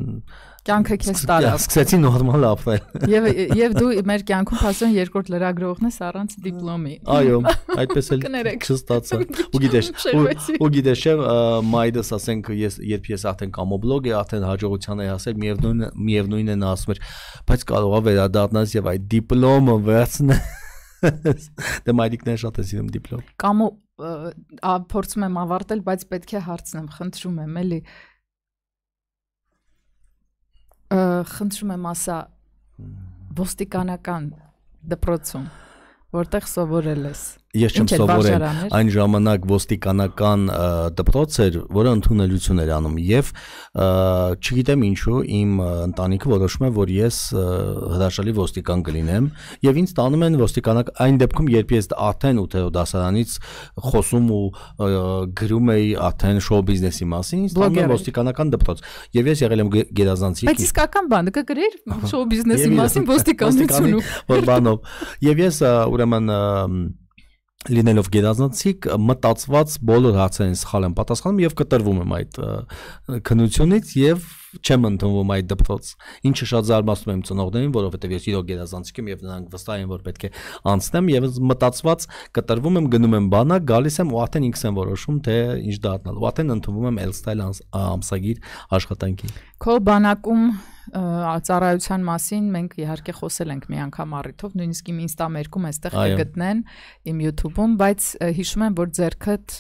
Կյանքը քեզ տարա։ Սկսեցի նորմալ ապրել։ Եվ եւ դու մեր կյանքում փաստորեն երկրորդ լրագրողն ես առանց դիպլոմի։ Այո, այդպես էլ չստացա։ Ու գիտես, ու գիտես, շեմ մայդս ասենք ես երբ ես արդեն կամոբլոգ եի, արդեն հաջողության էի հասել, միևնույն միևնույնն են ասում էր, բայց կարող է վերադառնաս եւ այդ դիպլոմը վերցնես։ Դե մայդիկներ շատ է սիրում դիպլոմ։ Կամ փորձում եմ ավարտել, բայց պետք է հարցնեմ, խնդրում եմ, էլի խնդրում եմ ասա ոստիկանական դպրոցում որտեղ սովորել ես ես չեմ սովորել այն ժամանակ ոստիկանական դպրոց էր, որը ընդունելություն էր անում եւ չգիտեմ ինչու իմ ընտանիքը որոշում է, որ ես հրաշալի ոստիկան կլինեմ եւ ինձ տանում են ոստիկանակ այն դեպքում, երբ ես արդեն 8-րդ դասարանից խոսում ու գրում էի արդեն շոու բիզնեսի մասին, ինձ տանում են ոստիկանական դպրոց եւ ես եղել եմ գերազանցիկ։ Բայց իսկական բան կգրեր շոու բիզնեսի մասին ոստիկանություն ու բանով։ Եվ ես ուրեմն լինելով գերազանցիկ մտածված բոլոր հարցերին սխալ եմ պատասխանում եւ կտրվում եմ այդ քննությունից եւ չեմ ընդունվում այդ դպրոց ինչը շատ զարմացնում եմ ծնողներին որովհետեւ ես իրո գերազանցիկ եմ եւ նրանք վստահ են որ պետք է անցնեմ եւ մտածված կտրվում եմ գնում եմ բանակ գալիս եմ ու արդեն ինքս եմ որոշում թե ինչ դառնալ ու արդեն ընդունվում եմ L style ամսագիր աշխատանքի քո բանակում ծառայության մասին մենք իհարկե խոսել ենք մի անգամ առիթով, նույնիսկ իմ Insta մերքում այստեղ կգտնեն իմ YouTube-ում, բայց հիշում եմ, որ ձերքդ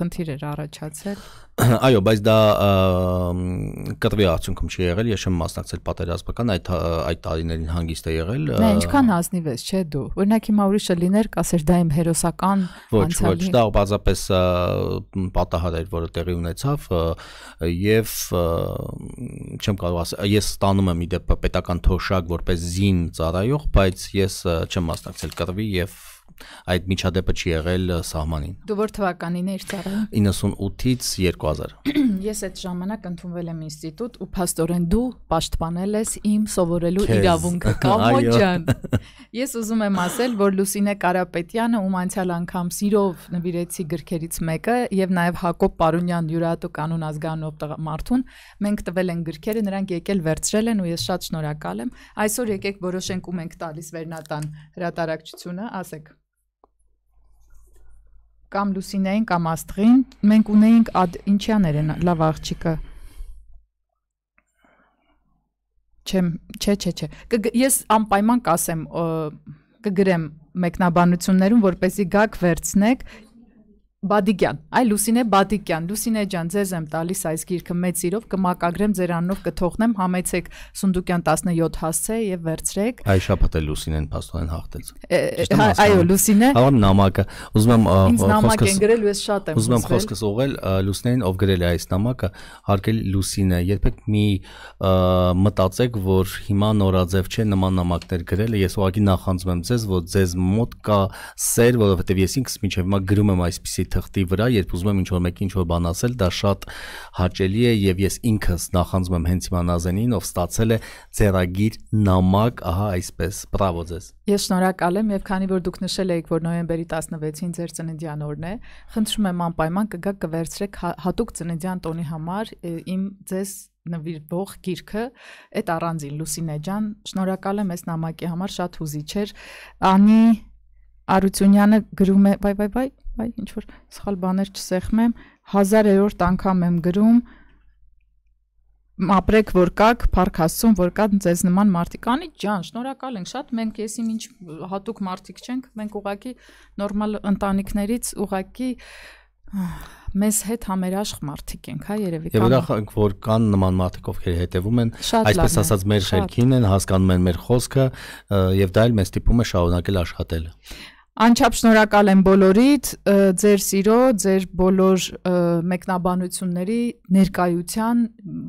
խնդիր էր առաջացել։ Այո, բայց դա կտրվի արդյունքում չի եղել, ես չեմ մասնակցել պատերազմական այդ այդ տարիներին հանգիստ է եղել։ Դա ինչքան ազնիվես, չէ՞ դու։ Օրինակ հիմա ուրիշը լիներ, կասեր դա իմ հերոսական անցյալի։ Ոչ, ոչ, դա բազապես պատահար էր, որը տեղի ունեցավ եւ չեմ կարող ասել, ես ստանում եմ իդեպ պետական թոշակ որպես զին ծառայող, բայց ես չեմ մասնակցել կտրվի եւ այդ միջադեպը չի եղել սահմանին։ Դու որ թվականին էիր ծառայում։ 98-ից 2000։ Ես այդ ժամանակ ընդունվել եմ ինստիտուտ ու փաստորեն դու պաշտպանել ես իմ սովորելու իրավունքը Կամո ջան։ Ես ուզում եմ ասել, որ Լուսինե Կարապետյանը, ում անցյալ անգամ սիրով նվիրեցի գրքերից մեկը, եւ նաեւ Հակոբ Պարունյան յուրատու կանոն ազգանով մարդուն, մենք տվել են գրքերը, նրանք եկել վերցրել են ու ես շատ շնորհակալ եմ։ Այսօր եկեք որոշենք ու մենք տալիս վերնատան հրատարակչությունը, ասեք կամ Լուսինային կամ Աստղին, մենք ունեինք ադ ինչյաներ են լավ աղջիկը։ Չեմ, չէ, չէ, չէ։ Ես անպայման կասեմ, կգրեմ մեկնաբանություններում, որպեսի գաք վերցնեք Բադիկյան, այ Լուսինե Բադիկյան, Լուսինե ջան, ձեզ եմ տալիս այս գիրքը մեծ սիրով, կմակագրեմ ձեր անունով կթողնեմ, համեցեք Սունդուկյան 17 հասցե եւ վերցրեք։ Այ շապատը Լուսինեն Պաստորեն հաղթեց։ Այո, Լուսինե։ Հավամ նամակը, ուզում եմ խոսքս։ Ինձ նամակ են գրել ու ես շատ եմ։ Ուզում եմ խոսքս ուղղել Լուսինեին, ով գրել է այս նամակը, հարգելի Լուսինե, երբեք մի մտածեք, որ հիմա նորաձև չէ նման նամակներ գրելը, ես ուղղակի նախանձում եմ ձեզ, որ ձեզ մոտ կա սեր, որովհետեւ ես ինքս ոչ միայն գրում եմ այսպիսի թղթի վրա, երբ ուզում եմ ինչ-որ մեկի ինչ-որ բան ասել, դա շատ հաճելի է եւ ես ինքս նախանձում եմ հենց իմ անազենին, ով ստացել է ծերագիր նամակ, ահա այսպես։ Բրավո ձեզ։ Ես շնորհակալ եմ եւ քանի որ դուք նշել եք, որ նոյեմբերի 16-ին ձեր ծննդյան օրն է, խնդրում եմ անպայման կգաք կվերցրեք հա-, հատուկ ծննդյան տոնի համար իմ ձեզ նվիրվող գիրքը այդ առանձին Լուսինե ջան շնորհակալ եմ այս նամակի համար շատ հուզիչ էր Անի Արությունյանը գրում է բայ բայ բայ այ ինչ որ սխալ բաներ չսեղմեմ 1000-երորդ անգամ եմ գրում ապրեք որ կաք, Փարք Աստծուն, որ կա ձեզ նման մարդիկ։ Անի ջան, շնորհակալ ենք շատ։ Մենք եսիմ ինչ հատուկ մարդիկ չենք, մենք ուղակի նորմալ ընտանիքներից ուղակի մեզ հետ համերաշխ մարդիկ ենք, հա երևի։ Եվ ուրախ ենք, որ կան նման մարդիկ, ովքեր հետևում են, այսպես ասած, մեր շերքին են, հասկանում են մեր խոսքը, եւ դա էլ մեզ տիպում է շարունակել աշխատել։ Շատ Անչափ շնորհակալ եմ բոլորիդ ձեր սիրո, ձեր բոլոր մեկնաբանությունների ներկայության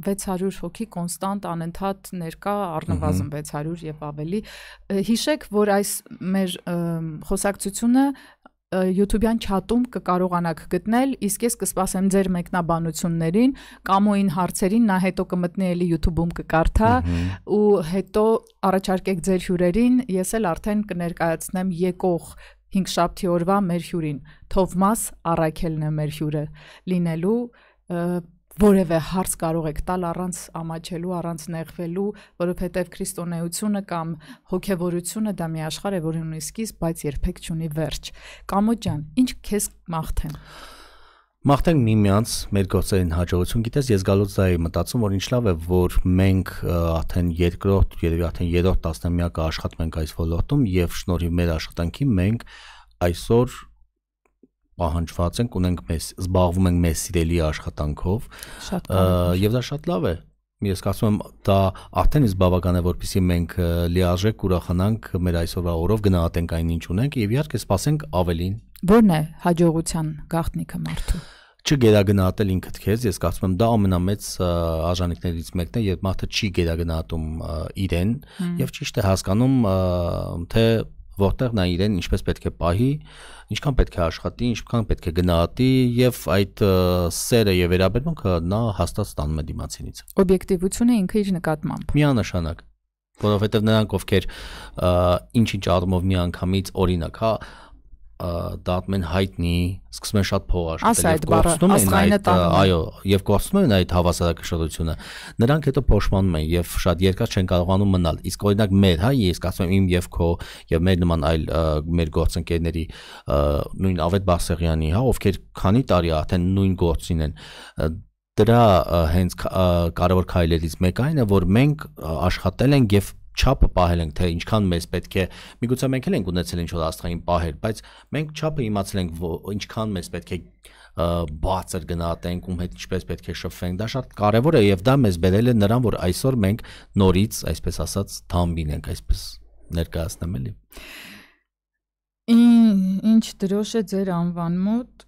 600 հոգի կոնստանտ անընդհատ ներկա առնվազն 600 եւ ավելի։ Հիշեք, որ այս մեր խոսակցությունը YouTube-յան չաթում կկարողանաք գտնել, իսկ ես կսպասեմ ձեր մեկնաբանություններին, կամոին հարցերին, նա հետո կմտնի էլի YouTube-ում կկարդա ու հետո առաջարկեք ձեր հյուրերին, ես էլ արդեն կներկայացնեմ եկող հինգշաբթի օրվա մեր հյուրին թովմաս առաքելն է մեր հյուրը լինելու որևէ հարց կարող եք տալ առանց ամաչելու, առանց նեղվելու, որովհետև քրիստոնեությունը կամ հոգևորությունը դա մի աշխարհ է, որին ունի սկիզբ, բայց երբեք չունի վերջ։ Կամոջան, ինչ քեզ մաղթեմ։ Մաղթենք միմյանց մեր գործերին հաջողություն։ Գիտես, ես գալուց դա էի մտածում, որ ինչ լավ է, որ մենք արդեն երկրորդ, երևի արդեն երրորդ տասնամյակը աշխատում ենք այս ոլորտում եւ շնորհիվ մեր աշխատանքի մենք այսօր պահանջված ենք, ունենք մեզ զբաղվում ենք մեզ սիրելի աշխատանքով։ Շատ լավ։ Եվ դա շատ լավ է, ես կարծում եմ դա արդեն իսկ բավական է որpիսի մենք լիարժեք ուրախանանք մեր այսօրվա օրով գնահատենք այն ինչ ունենք եւ իհարկե սպասենք ավելին Որն է հաջողության գաղտնիքը մարդու չգերագնահատել ինքդ քեզ, ես կարծում եմ դա ամենամեծ արժանինքներից մեկն է, երբ մարդը չի գերագնահատում իրեն եւ ճիշտ է հասկանում թե որտեղ նա իրեն ինչպես պետք է պահի, ինչքան պետք է աշխատի, ինչքան պետք է գնահատի եւ այդ սերը եւ վերաբերմունքը նա հաստատ ստանում է դիմացինից։ Օբյեկտիվությունը ինքը իր նկատմամբ։ Միանշանակ, որովհետեւ նրանք ովքեր ինչ-ինչ առումով միանգամից օրինակ, հա, դատմեն հայտնի, սկսում են շատ փող աշխատել եւ կորցնում են այդ, այո, եւ կորցնում են այդ հավասարակշռությունը։ Նրանք հետո փոշմանում են եւ շատ երկար չեն կարողանում մնալ։ Իսկ օրինակ մեր, հա, ես կարծում եմ իմ եւ քո եւ մեր նման այլ մեր գործընկերների նույն Ավետ Բարսեղյանի, հա, ովքեր քանի տարի արդեն նույն գործին են դրա հենց կարևոր քայլերից մեկը այն է, որ մենք աշխատել ենք եւ չափը պահել ենք, թե ինչքան մեզ պետք է։ Միգուցե մենք էլ ենք ունեցել ինչ որ աստղային պահեր, բայց մենք չափը իմացել ենք, ինչքան մեզ պետք է բարձր գնահատենք, ում հետ ինչպես պետք է շփվենք։ Դա շատ կարևոր է եւ դա մեզ բերել է նրան, որ այսօր մենք նորից, այսպես ասած, թամբին ենք, այսպես ներկայացնեմ էլի։ Ինչ դրոշ է ձեր անվան մոտ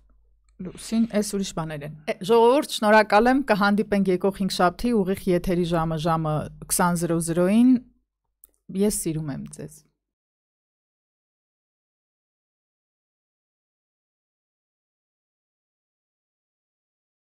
լուսին էս ուրիշ բաներ են։ Ժողովուրդ, շնորհակալ եմ, կհանդիպենք եկող 5 շաբթի ուղիղ եթերի ժամը ժամը 20:00-ին ես սիրում եմ ձեզ